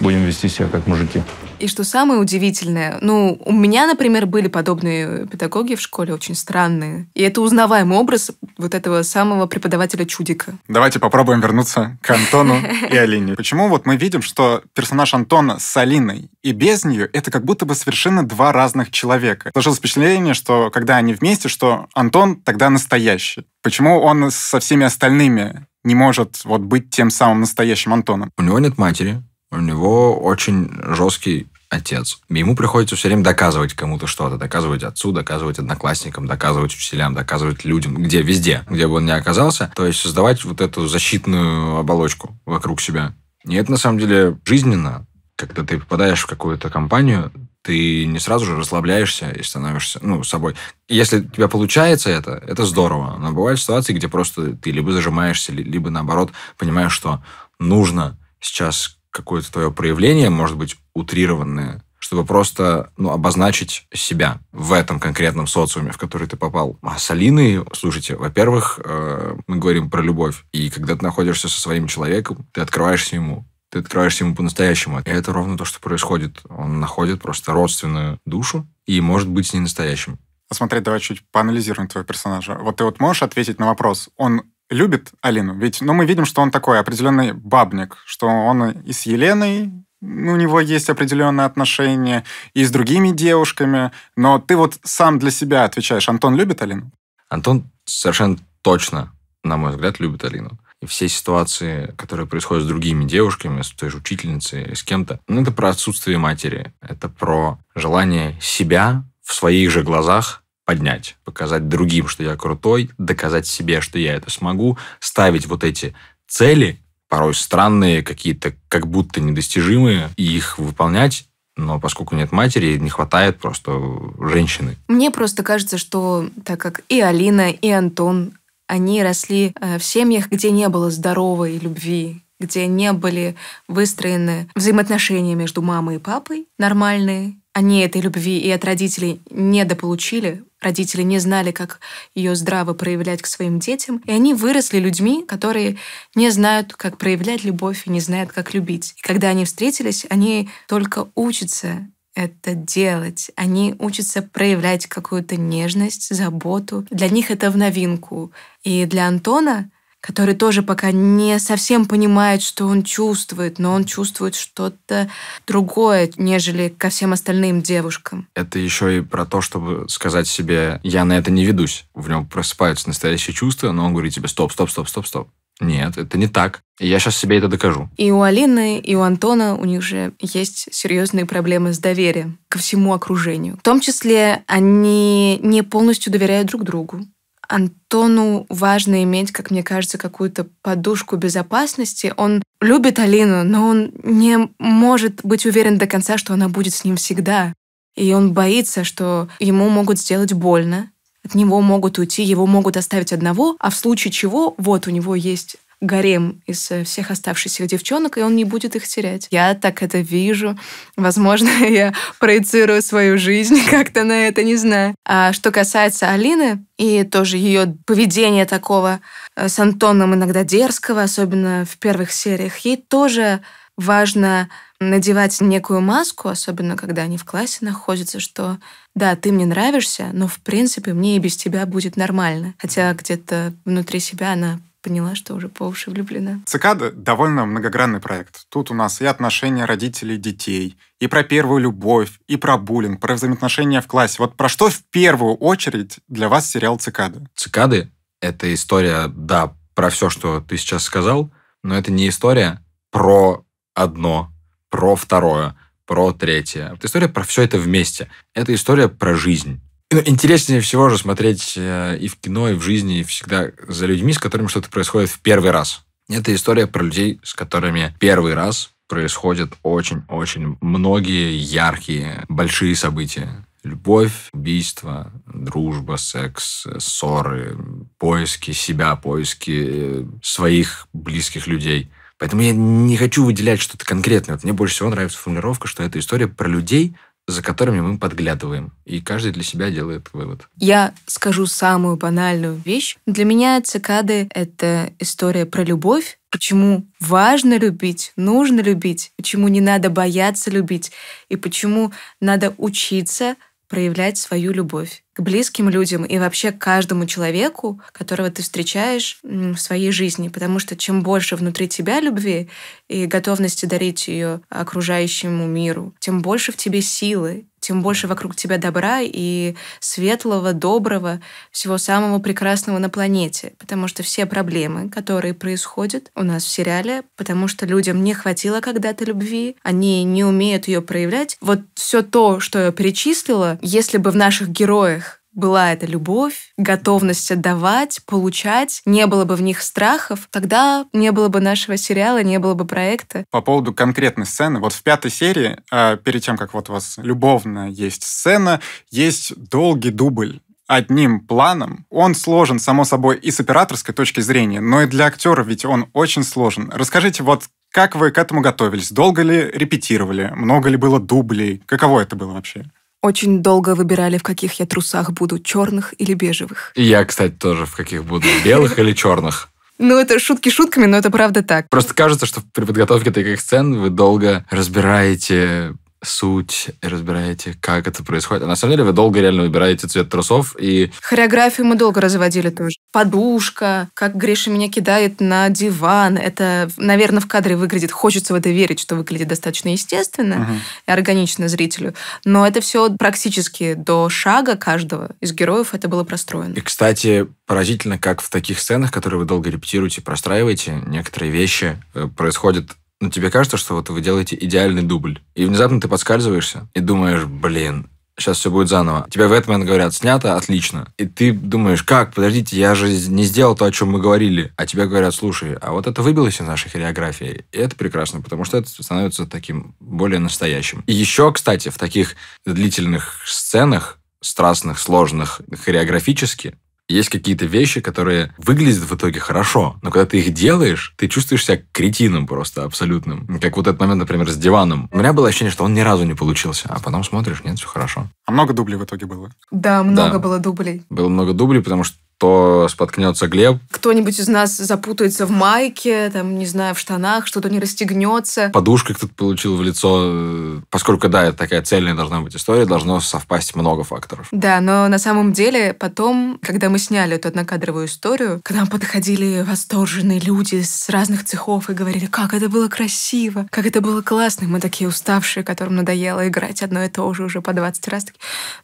будем вести себя как мужики. И что самое удивительное, ну, у меня, например, были подобные педагоги в школе, очень странные. И это узнаваемый образ вот этого самого преподавателя-чудика. Давайте попробуем вернуться к Антону и Алине. Почему вот мы видим, что персонаж Антона с Алиной и без нее — это как будто бы совершенно два разных человека. Сложилось впечатление, что когда они вместе, что Антон тогда настоящий. Почему он со всеми остальными не может вот быть тем самым настоящим Антоном? У него нет матери, у него очень жесткий отец. Ему приходится все время доказывать кому-то что-то. Доказывать отцу, доказывать одноклассникам, доказывать учителям, доказывать людям. Где? Везде. Где бы он ни оказался. То есть создавать вот эту защитную оболочку вокруг себя. И это на самом деле жизненно. Когда ты попадаешь в какую-то компанию, ты не сразу же расслабляешься и становишься, ну, собой. Если у тебя получается это, это здорово. Но бывают ситуации, где просто ты либо зажимаешься, либо наоборот понимаешь, что нужно сейчас какое-то твое проявление, может быть, утрированное, чтобы просто ну, обозначить себя в этом конкретном социуме, в который ты попал. А с Алиной, слушайте, во-первых, э, мы говорим про любовь. И когда ты находишься со своим человеком, ты открываешься ему. Ты открываешься ему по-настоящему. И это ровно то, что происходит. Он находит просто родственную душу и может быть с ней настоящим. Посмотреть, давай чуть поанализируем твоего персонажа. Вот ты вот можешь ответить на вопрос, он любит Алину, ведь, но ну, мы видим, что он такой определенный бабник, что он и с Еленой ну, у него есть определенные отношения, и с другими девушками, но ты вот сам для себя отвечаешь, Антон любит Алину? Антон совершенно точно, на мой взгляд, любит Алину. И все ситуации, которые происходят с другими девушками, с той же учительницей, или с кем-то, ну, это про отсутствие матери, это про желание себя в своих же глазах поднять, показать другим, что я крутой, доказать себе, что я это смогу, ставить вот эти цели, порой странные, какие-то как будто недостижимые, и их выполнять но поскольку нет матери, не хватает просто женщины. Мне просто кажется, что так как и Алина, и Антон, они росли э, в семьях, где не было здоровой любви, где не были выстроены взаимоотношения между мамой и папой нормальные, они этой любви и от родителей недополучили, родители не знали, как ее здраво проявлять к своим детям, и они выросли людьми, которые не знают, как проявлять любовь и не знают, как любить. И когда они встретились, они только учатся это делать. Они учатся проявлять какую-то нежность, заботу. Для них это в новинку. И для Антона который тоже пока не совсем понимает, что он чувствует, но он чувствует что-то другое, нежели ко всем остальным девушкам. Это еще и про то, чтобы сказать себе, я на это не ведусь. В нем просыпаются настоящие чувства, но он говорит тебе, стоп, стоп, стоп, стоп, стоп. Нет, это не так. я сейчас себе это докажу. И у Алины, и у Антона у них же есть серьезные проблемы с доверием ко всему окружению. В том числе они не полностью доверяют друг другу. Антону важно иметь, как мне кажется, какую-то подушку безопасности. Он любит Алину, но он не может быть уверен до конца, что она будет с ним всегда. И он боится, что ему могут сделать больно, от него могут уйти, его могут оставить одного, а в случае чего вот у него есть гарем из э, всех оставшихся девчонок, и он не будет их терять. Я так это вижу. Возможно, я проецирую свою жизнь как-то на это, не знаю. А что касается Алины и тоже ее поведения такого э, с Антоном иногда дерзкого, особенно в первых сериях, ей тоже важно надевать некую маску, особенно когда они в классе находятся, что да, ты мне нравишься, но в принципе мне и без тебя будет нормально. Хотя где-то внутри себя она поняла, что уже по уши влюблена. «Цикада» — довольно многогранный проект. Тут у нас и отношения родителей детей, и про первую любовь, и про буллинг, про взаимоотношения в классе. Вот про что в первую очередь для вас сериал «Цикады»? «Цикады» — это история, да, про все, что ты сейчас сказал, но это не история про одно, про второе, про третье. Это история про все это вместе. Это история про жизнь ну, интереснее всего же смотреть э, и в кино, и в жизни, и всегда за людьми, с которыми что-то происходит в первый раз. Это история про людей, с которыми первый раз происходят очень-очень многие яркие, большие события. Любовь, убийство, дружба, секс, ссоры, поиски себя, поиски э, своих близких людей. Поэтому я не хочу выделять что-то конкретное. Вот мне больше всего нравится формулировка, что это история про людей, за которыми мы подглядываем. И каждый для себя делает вывод. Я скажу самую банальную вещь. Для меня цикады — это история про любовь, почему важно любить, нужно любить, почему не надо бояться любить и почему надо учиться проявлять свою любовь к близким людям и вообще к каждому человеку, которого ты встречаешь в своей жизни. Потому что чем больше внутри тебя любви и готовности дарить ее окружающему миру, тем больше в тебе силы тем больше вокруг тебя добра и светлого, доброго, всего самого прекрасного на планете. Потому что все проблемы, которые происходят у нас в сериале, потому что людям не хватило когда-то любви, они не умеют ее проявлять. Вот все то, что я перечислила, если бы в наших героях была эта любовь, готовность отдавать, получать, не было бы в них страхов, тогда не было бы нашего сериала, не было бы проекта. По поводу конкретной сцены, вот в пятой серии, а, перед тем, как вот у вас любовно есть сцена, есть долгий дубль одним планом. Он сложен, само собой, и с операторской точки зрения, но и для актера ведь он очень сложен. Расскажите, вот как вы к этому готовились? Долго ли репетировали? Много ли было дублей? Каково это было вообще? Очень долго выбирали, в каких я трусах буду, черных или бежевых. я, кстати, тоже в каких буду, белых или черных. Ну, это шутки шутками, но это правда так. Просто кажется, что при подготовке таких сцен вы долго разбираете суть, разбираете, как это происходит. А на самом деле вы долго реально выбираете цвет трусов и... Хореографию мы долго разводили тоже. Подушка, как Гриша меня кидает на диван. Это, наверное, в кадре выглядит, хочется в это верить, что выглядит достаточно естественно угу. и органично зрителю. Но это все практически до шага каждого из героев это было простроено. И, кстати, поразительно, как в таких сценах, которые вы долго репетируете, простраиваете, некоторые вещи э, происходят но тебе кажется, что вот вы делаете идеальный дубль, и внезапно ты подскальзываешься и думаешь, блин, сейчас все будет заново. Тебе в этом, говорят, снято, отлично. И ты думаешь, как, подождите, я же не сделал то, о чем мы говорили. А тебе говорят, слушай, а вот это выбилось из нашей хореографии. И это прекрасно, потому что это становится таким более настоящим. И еще, кстати, в таких длительных сценах, страстных, сложных хореографически, есть какие-то вещи, которые выглядят в итоге хорошо, но когда ты их делаешь, ты чувствуешь себя кретином просто абсолютным. Как вот этот момент, например, с диваном. У меня было ощущение, что он ни разу не получился, а потом смотришь, нет, все хорошо. А много дублей в итоге было? Да, много да. было дублей. Было много дублей, потому что то споткнется Глеб. Кто-нибудь из нас запутается в майке, там, не знаю, в штанах, что-то не расстегнется. Подушкой кто-то получил в лицо. Э, поскольку, да, это такая цельная должна быть история, должно совпасть много факторов. Да, но на самом деле потом, когда мы сняли эту однокадровую историю, к нам подходили восторженные люди с разных цехов и говорили, как это было красиво, как это было классно. Мы такие уставшие, которым надоело играть одно и то же уже по 20 раз.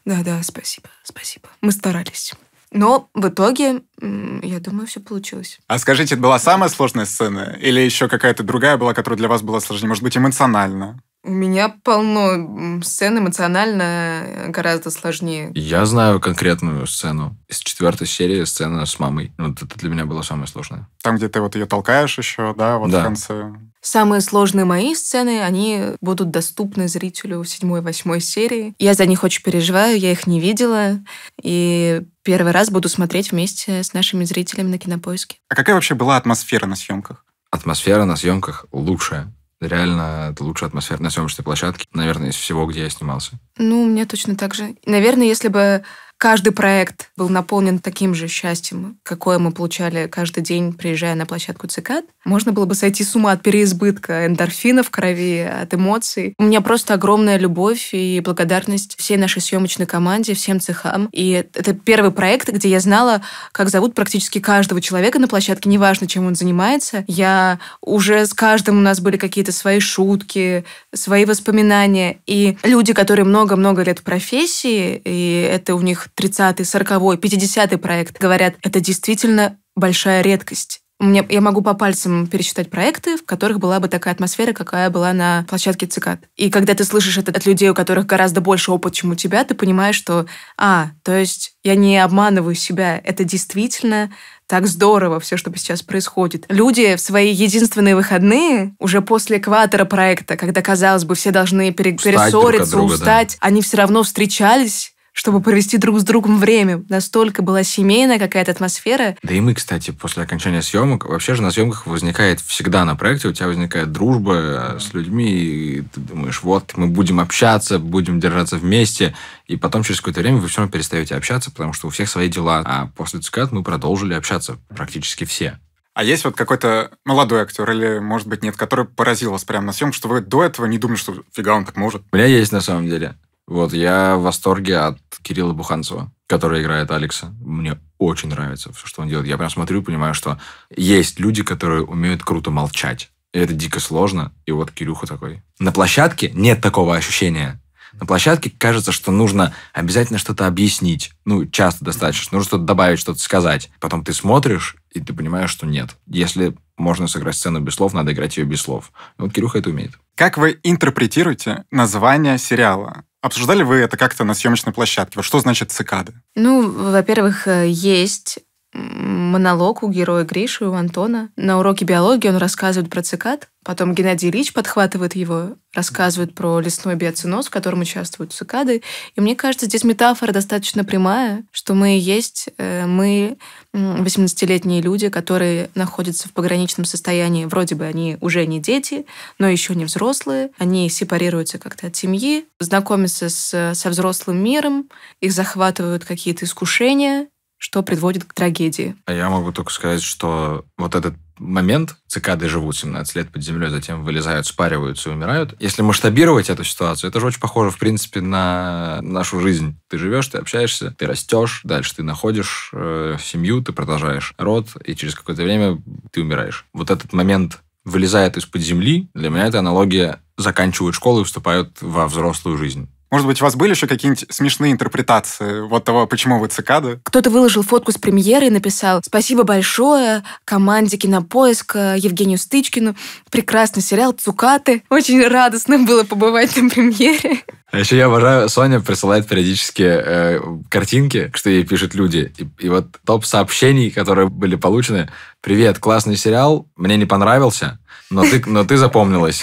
Да-да, спасибо, спасибо. Мы старались. Но в итоге, я думаю, все получилось. А скажите, это была самая сложная сцена? Или еще какая-то другая была, которая для вас была сложнее? Может быть, эмоционально? У меня полно сцен эмоционально э, гораздо сложнее. Я знаю конкретную сцену. Из четвертой серии сцена с мамой. Вот это для меня было самое сложное. Там, где ты вот ее толкаешь еще, да, вот да. в конце. Самые сложные мои сцены, они будут доступны зрителю в седьмой-восьмой серии. Я за них очень переживаю, я их не видела. И первый раз буду смотреть вместе с нашими зрителями на кинопоиске. А какая вообще была атмосфера на съемках? Атмосфера на съемках лучшая реально это лучшая атмосфера на съемочной площадке, наверное, из всего, где я снимался. Ну, мне точно так же. Наверное, если бы каждый проект был наполнен таким же счастьем, какое мы получали каждый день, приезжая на площадку «Цикад», можно было бы сойти с ума от переизбытка эндорфина в крови, от эмоций. У меня просто огромная любовь и благодарность всей нашей съемочной команде, всем цехам. И это первый проект, где я знала, как зовут практически каждого человека на площадке, неважно, чем он занимается. Я уже с каждым у нас были какие-то свои шутки, свои воспоминания. И люди, которые много-много лет в профессии, и это у них 30-й, 40-й, 50-й проект, говорят, это действительно большая редкость. Мне, я могу по пальцам пересчитать проекты, в которых была бы такая атмосфера, какая была на площадке цикад. И когда ты слышишь это от людей, у которых гораздо больше опыта, чем у тебя, ты понимаешь, что, а, то есть я не обманываю себя, это действительно так здорово все, что сейчас происходит. Люди в свои единственные выходные уже после экватора проекта, когда, казалось бы, все должны пересориться, друг друга, устать, да. они все равно встречались чтобы провести друг с другом время. Настолько была семейная какая-то атмосфера. Да и мы, кстати, после окончания съемок, вообще же на съемках возникает всегда на проекте, у тебя возникает дружба э, с людьми, и ты думаешь, вот, мы будем общаться, будем держаться вместе, и потом через какое-то время вы все равно перестаете общаться, потому что у всех свои дела. А после «Цикад» мы продолжили общаться практически все. А есть вот какой-то молодой актер, или, может быть, нет, который поразил вас прямо на съемках, что вы до этого не думали, что фига он так может? У меня есть на самом деле. Вот я в восторге от Кирилла Буханцева, который играет Алекса. Мне очень нравится все, что он делает. Я прям смотрю и понимаю, что есть люди, которые умеют круто молчать. И это дико сложно. И вот Кирюха такой. На площадке нет такого ощущения. На площадке кажется, что нужно обязательно что-то объяснить. Ну, часто достаточно. Нужно что-то добавить, что-то сказать. Потом ты смотришь, и ты понимаешь, что нет. Если можно сыграть сцену без слов, надо играть ее без слов. Ну, вот Кирюха это умеет. Как вы интерпретируете название сериала? Обсуждали вы это как-то на съемочной площадке? Что значит цикады? Ну, во-первых, э, есть монолог у героя Гриши, у Антона. На уроке биологии он рассказывает про цикад, потом Геннадий Ильич подхватывает его, рассказывает про лесной биоциноз, в котором участвуют цикады. И мне кажется, здесь метафора достаточно прямая, что мы и есть, э, мы 18-летние люди, которые находятся в пограничном состоянии. Вроде бы они уже не дети, но еще не взрослые. Они сепарируются как-то от семьи, знакомятся с, со взрослым миром, их захватывают какие-то искушения, что приводит к трагедии. А я могу только сказать, что вот этот момент, цикады живут 17 лет под землей, затем вылезают, спариваются и умирают. Если масштабировать эту ситуацию, это же очень похоже, в принципе, на нашу жизнь. Ты живешь, ты общаешься, ты растешь, дальше ты находишь э, семью, ты продолжаешь род, и через какое-то время ты умираешь. Вот этот момент вылезает из-под земли, для меня это аналогия заканчивают школу и вступают во взрослую жизнь. Может быть, у вас были еще какие-нибудь смешные интерпретации вот того, почему вы цикады? Кто-то выложил фотку с премьеры и написал «Спасибо большое команде кинопоиска Евгению Стычкину. Прекрасный сериал «Цукаты». Очень радостно было побывать на премьере». А еще я обожаю, Соня присылает периодически э, картинки, что ей пишут люди. И, и вот топ сообщений, которые были получены. «Привет, классный сериал, мне не понравился, но ты, но ты запомнилась.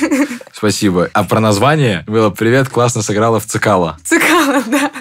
Спасибо. А про название было «Привет, классно сыграла в Цикало». Цикало, да.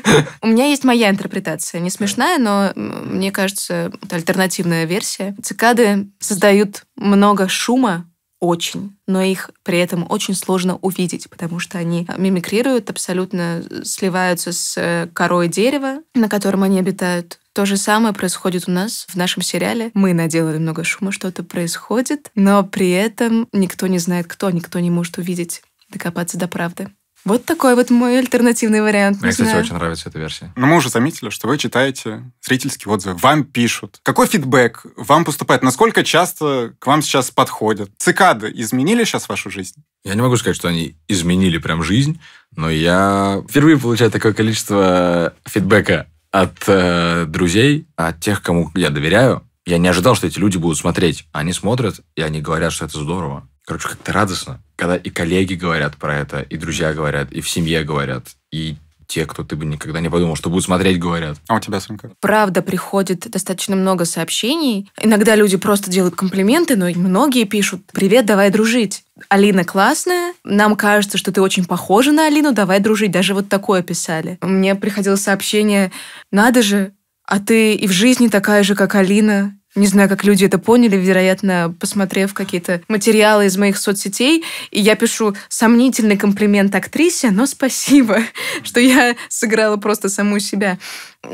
У меня есть моя интерпретация. Не смешная, но, мне кажется, это альтернативная версия. Цикады создают много шума, очень, но их при этом очень сложно увидеть, потому что они мимикрируют, абсолютно сливаются с э, корой дерева, на котором они обитают, то же самое происходит у нас в нашем сериале. Мы наделали много шума, что-то происходит, но при этом никто не знает кто, никто не может увидеть, докопаться до правды. Вот такой вот мой альтернативный вариант. Мне, кстати, знаю. очень нравится эта версия. Но мы уже заметили, что вы читаете зрительские отзывы, вам пишут. Какой фидбэк вам поступает? Насколько часто к вам сейчас подходят? Цикады изменили сейчас вашу жизнь? Я не могу сказать, что они изменили прям жизнь, но я впервые получаю такое количество фидбэка от э, друзей, от тех, кому я доверяю. Я не ожидал, что эти люди будут смотреть. Они смотрят, и они говорят, что это здорово. Короче, как-то радостно, когда и коллеги говорят про это, и друзья говорят, и в семье говорят, и те, кто ты бы никогда не подумал, что будут смотреть, говорят. А у тебя, Сонька? Правда, приходит достаточно много сообщений. Иногда люди просто делают комплименты, но многие пишут «Привет, давай дружить». Алина классная, нам кажется, что ты очень похожа на Алину, давай дружить. Даже вот такое писали. Мне приходило сообщение, надо же, а ты и в жизни такая же, как Алина. Не знаю, как люди это поняли, вероятно, посмотрев какие-то материалы из моих соцсетей. И я пишу сомнительный комплимент актрисе, но спасибо, что я сыграла просто саму себя.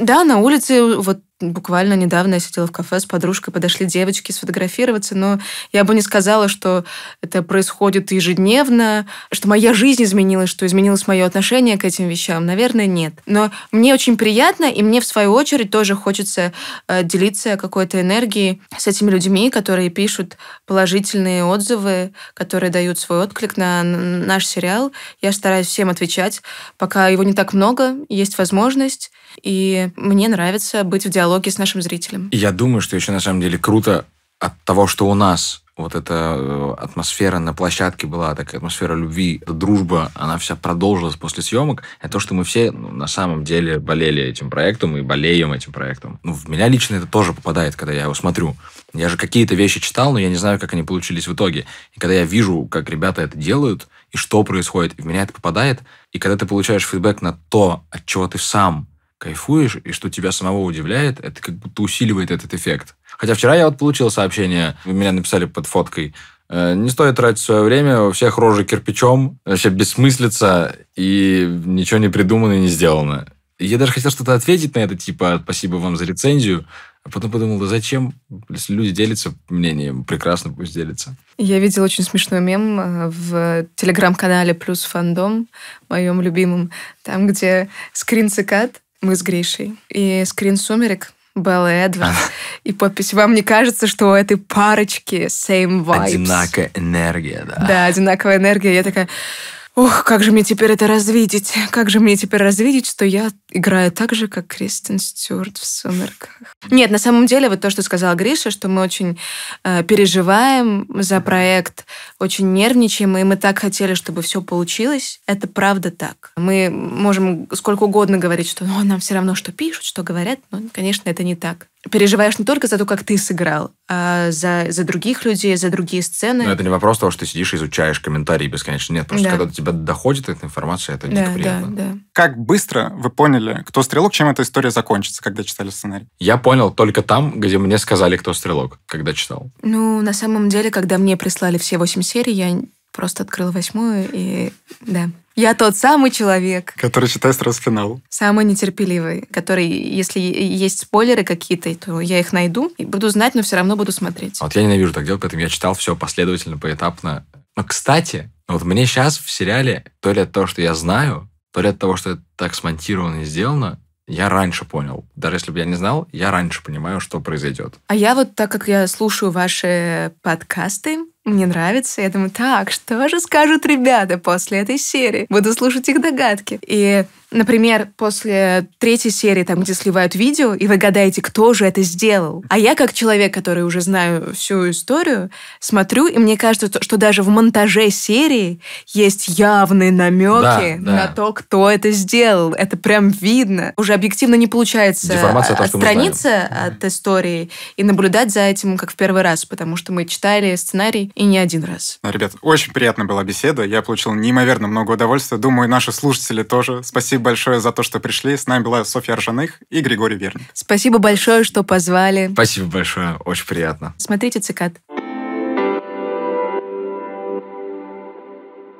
Да, на улице вот буквально недавно я сидела в кафе с подружкой, подошли девочки сфотографироваться, но я бы не сказала, что это происходит ежедневно, что моя жизнь изменилась, что изменилось мое отношение к этим вещам. Наверное, нет. Но мне очень приятно, и мне, в свою очередь, тоже хочется э, делиться какой-то энергией с этими людьми, которые пишут положительные отзывы, которые дают свой отклик на наш сериал. Я стараюсь всем отвечать, пока его не так много, есть возможность, и мне нравится быть в диалоге диалоге с нашим зрителем. Я думаю, что еще на самом деле круто от того, что у нас вот эта э, атмосфера на площадке была, такая атмосфера любви, дружба, она вся продолжилась после съемок. Это то, что мы все ну, на самом деле болели этим проектом и болеем этим проектом. Ну, в меня лично это тоже попадает, когда я его смотрю. Я же какие-то вещи читал, но я не знаю, как они получились в итоге. И когда я вижу, как ребята это делают и что происходит, и в меня это попадает. И когда ты получаешь фидбэк на то, от чего ты сам кайфуешь, и что тебя самого удивляет, это как будто усиливает этот эффект. Хотя вчера я вот получил сообщение, вы меня написали под фоткой, э, не стоит тратить свое время, у всех рожи кирпичом, вообще бессмыслица, и ничего не придумано и не сделано. Я даже хотел что-то ответить на это, типа, спасибо вам за рецензию, а потом подумал, да зачем, если люди делятся мнением, прекрасно пусть делятся. Я видела очень смешной мем э, в телеграм-канале «Плюс фандом», моем любимом, там, где скрин цикад, мы с Гришей. И скрин «Сумерек» Белла Эдвардс. И подпись «Вам не кажется, что у этой парочки same vibes?» Одинакая энергия, да. Да, одинаковая энергия. Я такая... Ох, как же мне теперь это развидеть? Как же мне теперь развидеть, что я играю так же, как Кристен Стюарт в «Сумерках»? Нет, на самом деле, вот то, что сказал Гриша, что мы очень э, переживаем за проект, очень нервничаем, и мы так хотели, чтобы все получилось. Это правда так. Мы можем сколько угодно говорить, что ну, нам все равно, что пишут, что говорят, но, конечно, это не так переживаешь не только за то, как ты сыграл, а за, за других людей, за другие сцены. Но это не вопрос того, что ты сидишь и изучаешь комментарии бесконечно. Нет, просто да. когда до тебя доходит эта информация, это да, неприятно. Да, да. Как быстро вы поняли, кто стрелок, чем эта история закончится, когда читали сценарий? Я понял только там, где мне сказали, кто стрелок, когда читал. Ну, на самом деле, когда мне прислали все восемь серий, я просто открыла восьмую и да. Я тот самый человек. Который читает сразу финал. Самый нетерпеливый, который, если есть спойлеры какие-то, то я их найду и буду знать, но все равно буду смотреть. Вот я ненавижу так делать, поэтому я читал все последовательно, поэтапно. Но, кстати, вот мне сейчас в сериале то ли от того, что я знаю, то ли от того, что это так смонтировано и сделано, я раньше понял. Даже если бы я не знал, я раньше понимаю, что произойдет. А я вот, так как я слушаю ваши подкасты, мне нравится, я думаю, так, что же скажут ребята после этой серии? Буду слушать их догадки. И Например, после третьей серии, там, где сливают видео, и вы гадаете, кто же это сделал. А я, как человек, который уже знаю всю историю, смотрю, и мне кажется, что даже в монтаже серии есть явные намеки да, да. на то, кто это сделал. Это прям видно. Уже объективно не получается отстраниться от истории и наблюдать за этим, как в первый раз, потому что мы читали сценарий и не один раз. Ребят, очень приятная была беседа. Я получил неимоверно много удовольствия. Думаю, наши слушатели тоже. Спасибо большое за то, что пришли. С нами была Софья Ржаных и Григорий Верник. Спасибо большое, что позвали. Спасибо большое, очень приятно. Смотрите цикад.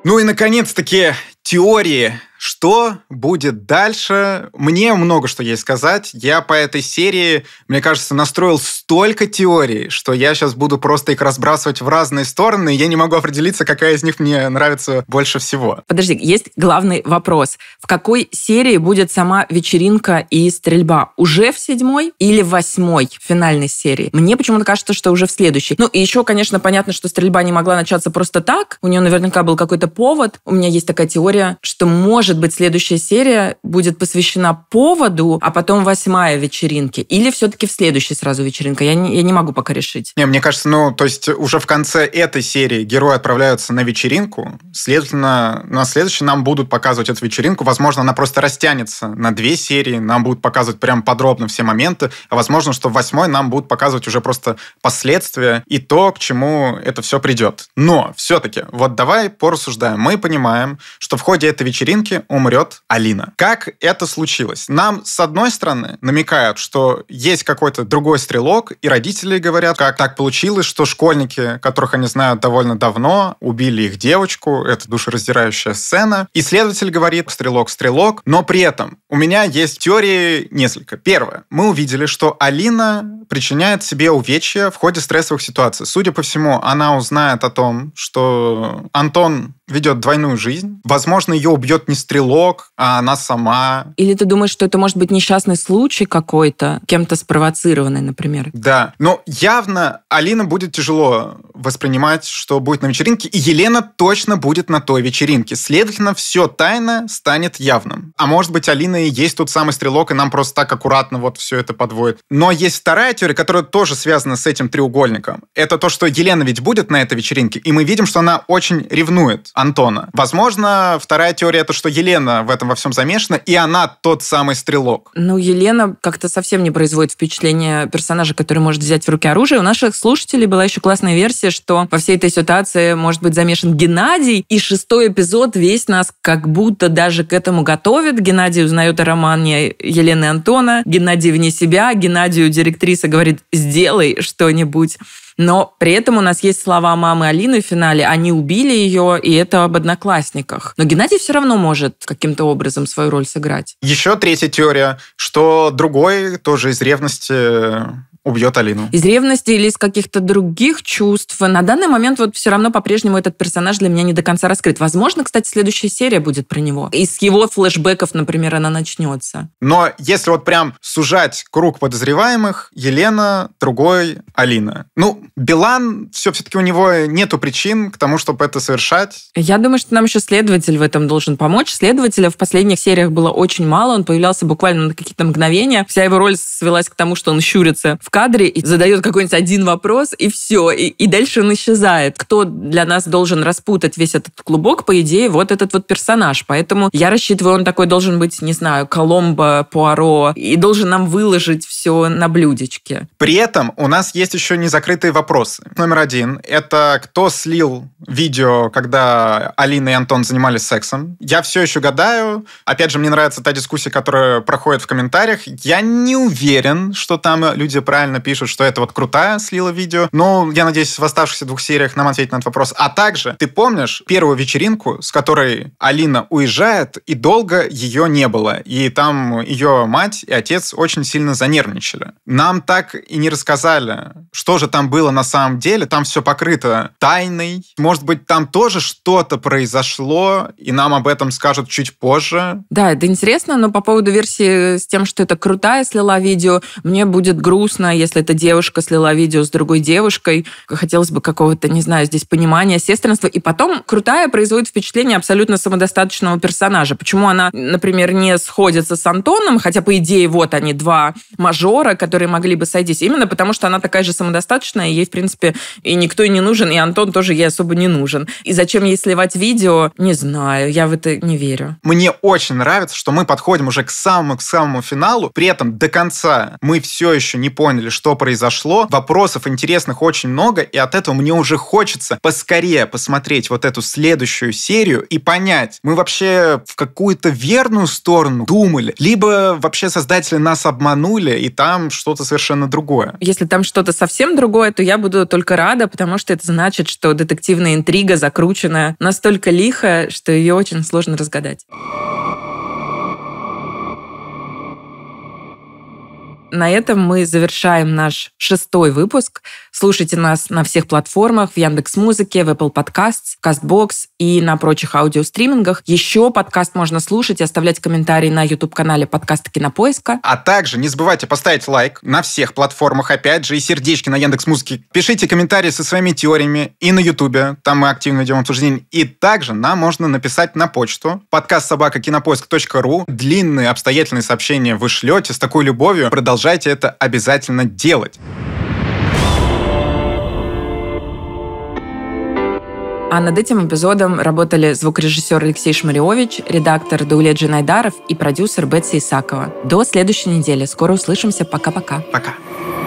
Ну и, наконец-таки, теории что будет дальше? Мне много что есть сказать. Я по этой серии, мне кажется, настроил столько теорий, что я сейчас буду просто их разбрасывать в разные стороны, и я не могу определиться, какая из них мне нравится больше всего. Подожди, есть главный вопрос. В какой серии будет сама вечеринка и стрельба? Уже в седьмой или в восьмой финальной серии? Мне почему-то кажется, что уже в следующей. Ну, и еще, конечно, понятно, что стрельба не могла начаться просто так. У нее наверняка был какой-то повод. У меня есть такая теория, что, может может быть, следующая серия будет посвящена поводу, а потом восьмая вечеринки? Или все-таки в следующей сразу вечеринка? Я не, я не могу пока решить. Не, мне кажется, ну, то есть уже в конце этой серии герои отправляются на вечеринку, следовательно, на следующей нам будут показывать эту вечеринку. Возможно, она просто растянется на две серии, нам будут показывать прям подробно все моменты, а возможно, что в восьмой нам будут показывать уже просто последствия и то, к чему это все придет. Но все-таки, вот давай порассуждаем. Мы понимаем, что в ходе этой вечеринки умрет Алина. Как это случилось? Нам, с одной стороны, намекают, что есть какой-то другой стрелок, и родители говорят, как так получилось, что школьники, которых они знают довольно давно, убили их девочку, это душераздирающая сцена. И следователь говорит, стрелок, стрелок, но при этом у меня есть теории несколько. Первое. Мы увидели, что Алина причиняет себе увечья в ходе стрессовых ситуаций. Судя по всему, она узнает о том, что Антон ведет двойную жизнь. Возможно, ее убьет не стрелок, а она сама. Или ты думаешь, что это может быть несчастный случай какой-то, кем-то спровоцированный, например. Да. Но явно Алина будет тяжело воспринимать, что будет на вечеринке, и Елена точно будет на той вечеринке. Следовательно, все тайно станет явным. А может быть, Алина и есть тот самый стрелок, и нам просто так аккуратно вот все это подводит. Но есть вторая теория, которая тоже связана с этим треугольником. Это то, что Елена ведь будет на этой вечеринке, и мы видим, что она очень ревнует Антона. Возможно, вторая теория это, что Елена в этом во всем замешана, и она тот самый стрелок. Ну, Елена как-то совсем не производит впечатление персонажа, который может взять в руки оружие. У наших слушателей была еще классная версия, что во всей этой ситуации может быть замешан Геннадий, и шестой эпизод весь нас как будто даже к этому готовит. Геннадий узнает о романе Елены Антона, Геннадий вне себя, Геннадию директриса говорит «сделай что-нибудь». Но при этом у нас есть слова мамы Алины в финале, они убили ее, и это об одноклассниках. Но Геннадий все равно может каким-то образом свою роль сыграть. Еще третья теория, что другой тоже из ревности убьет Алину. Из ревности или из каких-то других чувств. На данный момент вот все равно по-прежнему этот персонаж для меня не до конца раскрыт. Возможно, кстати, следующая серия будет про него. Из его флешбеков, например, она начнется. Но если вот прям сужать круг подозреваемых, Елена, другой Алина. Ну, Билан, все все-таки у него нету причин к тому, чтобы это совершать. Я думаю, что нам еще следователь в этом должен помочь. Следователя в последних сериях было очень мало, он появлялся буквально на какие-то мгновения. Вся его роль свелась к тому, что он щурится в кадре и задает какой-нибудь один вопрос, и все, и, и дальше он исчезает. Кто для нас должен распутать весь этот клубок, по идее, вот этот вот персонаж. Поэтому я рассчитываю, он такой должен быть, не знаю, Коломбо, Пуаро, и должен нам выложить все на блюдечке. При этом у нас есть еще незакрытые вопросы. Номер один — это кто слил видео, когда Алина и Антон занимались сексом. Я все еще гадаю. Опять же, мне нравится та дискуссия, которая проходит в комментариях. Я не уверен, что там люди правильно специально пишут, что это вот крутая слила видео. Ну, я надеюсь, в оставшихся двух сериях нам ответить на этот вопрос. А также, ты помнишь первую вечеринку, с которой Алина уезжает, и долго ее не было. И там ее мать и отец очень сильно занервничали. Нам так и не рассказали, что же там было на самом деле. Там все покрыто тайной. Может быть, там тоже что-то произошло, и нам об этом скажут чуть позже. Да, это интересно, но по поводу версии с тем, что это крутая слила видео, мне будет грустно, если эта девушка слила видео с другой девушкой. Хотелось бы какого-то, не знаю, здесь понимания, сестринства. И потом крутая производит впечатление абсолютно самодостаточного персонажа. Почему она, например, не сходится с Антоном, хотя, по идее, вот они два мажора, которые могли бы сойтись. Именно потому, что она такая же самодостаточная, ей, в принципе, и никто и не нужен, и Антон тоже ей особо не нужен. И зачем ей сливать видео, не знаю, я в это не верю. Мне очень нравится, что мы подходим уже к самому-к самому финалу, при этом до конца мы все еще не поняли, поняли, что произошло. Вопросов интересных очень много, и от этого мне уже хочется поскорее посмотреть вот эту следующую серию и понять, мы вообще в какую-то верную сторону думали, либо вообще создатели нас обманули, и там что-то совершенно другое. Если там что-то совсем другое, то я буду только рада, потому что это значит, что детективная интрига закручена настолько лихо, что ее очень сложно разгадать. на этом мы завершаем наш шестой выпуск. Слушайте нас на всех платформах, в Яндекс Музыке, в Apple Podcasts, Castbox и на прочих аудиостримингах. Еще подкаст можно слушать и оставлять комментарии на YouTube-канале подкаста Кинопоиска. А также не забывайте поставить лайк на всех платформах, опять же, и сердечки на Яндекс Музыке. Пишите комментарии со своими теориями и на YouTube, там мы активно ведем обсуждение. И также нам можно написать на почту подкаст собака кинопоиск.ру. Длинные обстоятельные сообщения вы шлете с такой любовью. Продолжайте это обязательно делать. А над этим эпизодом работали звукорежиссер Алексей Шмариович, редактор Дауле Джинайдаров и продюсер Бетси Исакова. До следующей недели. Скоро услышимся. Пока-пока. Пока. -пока. Пока.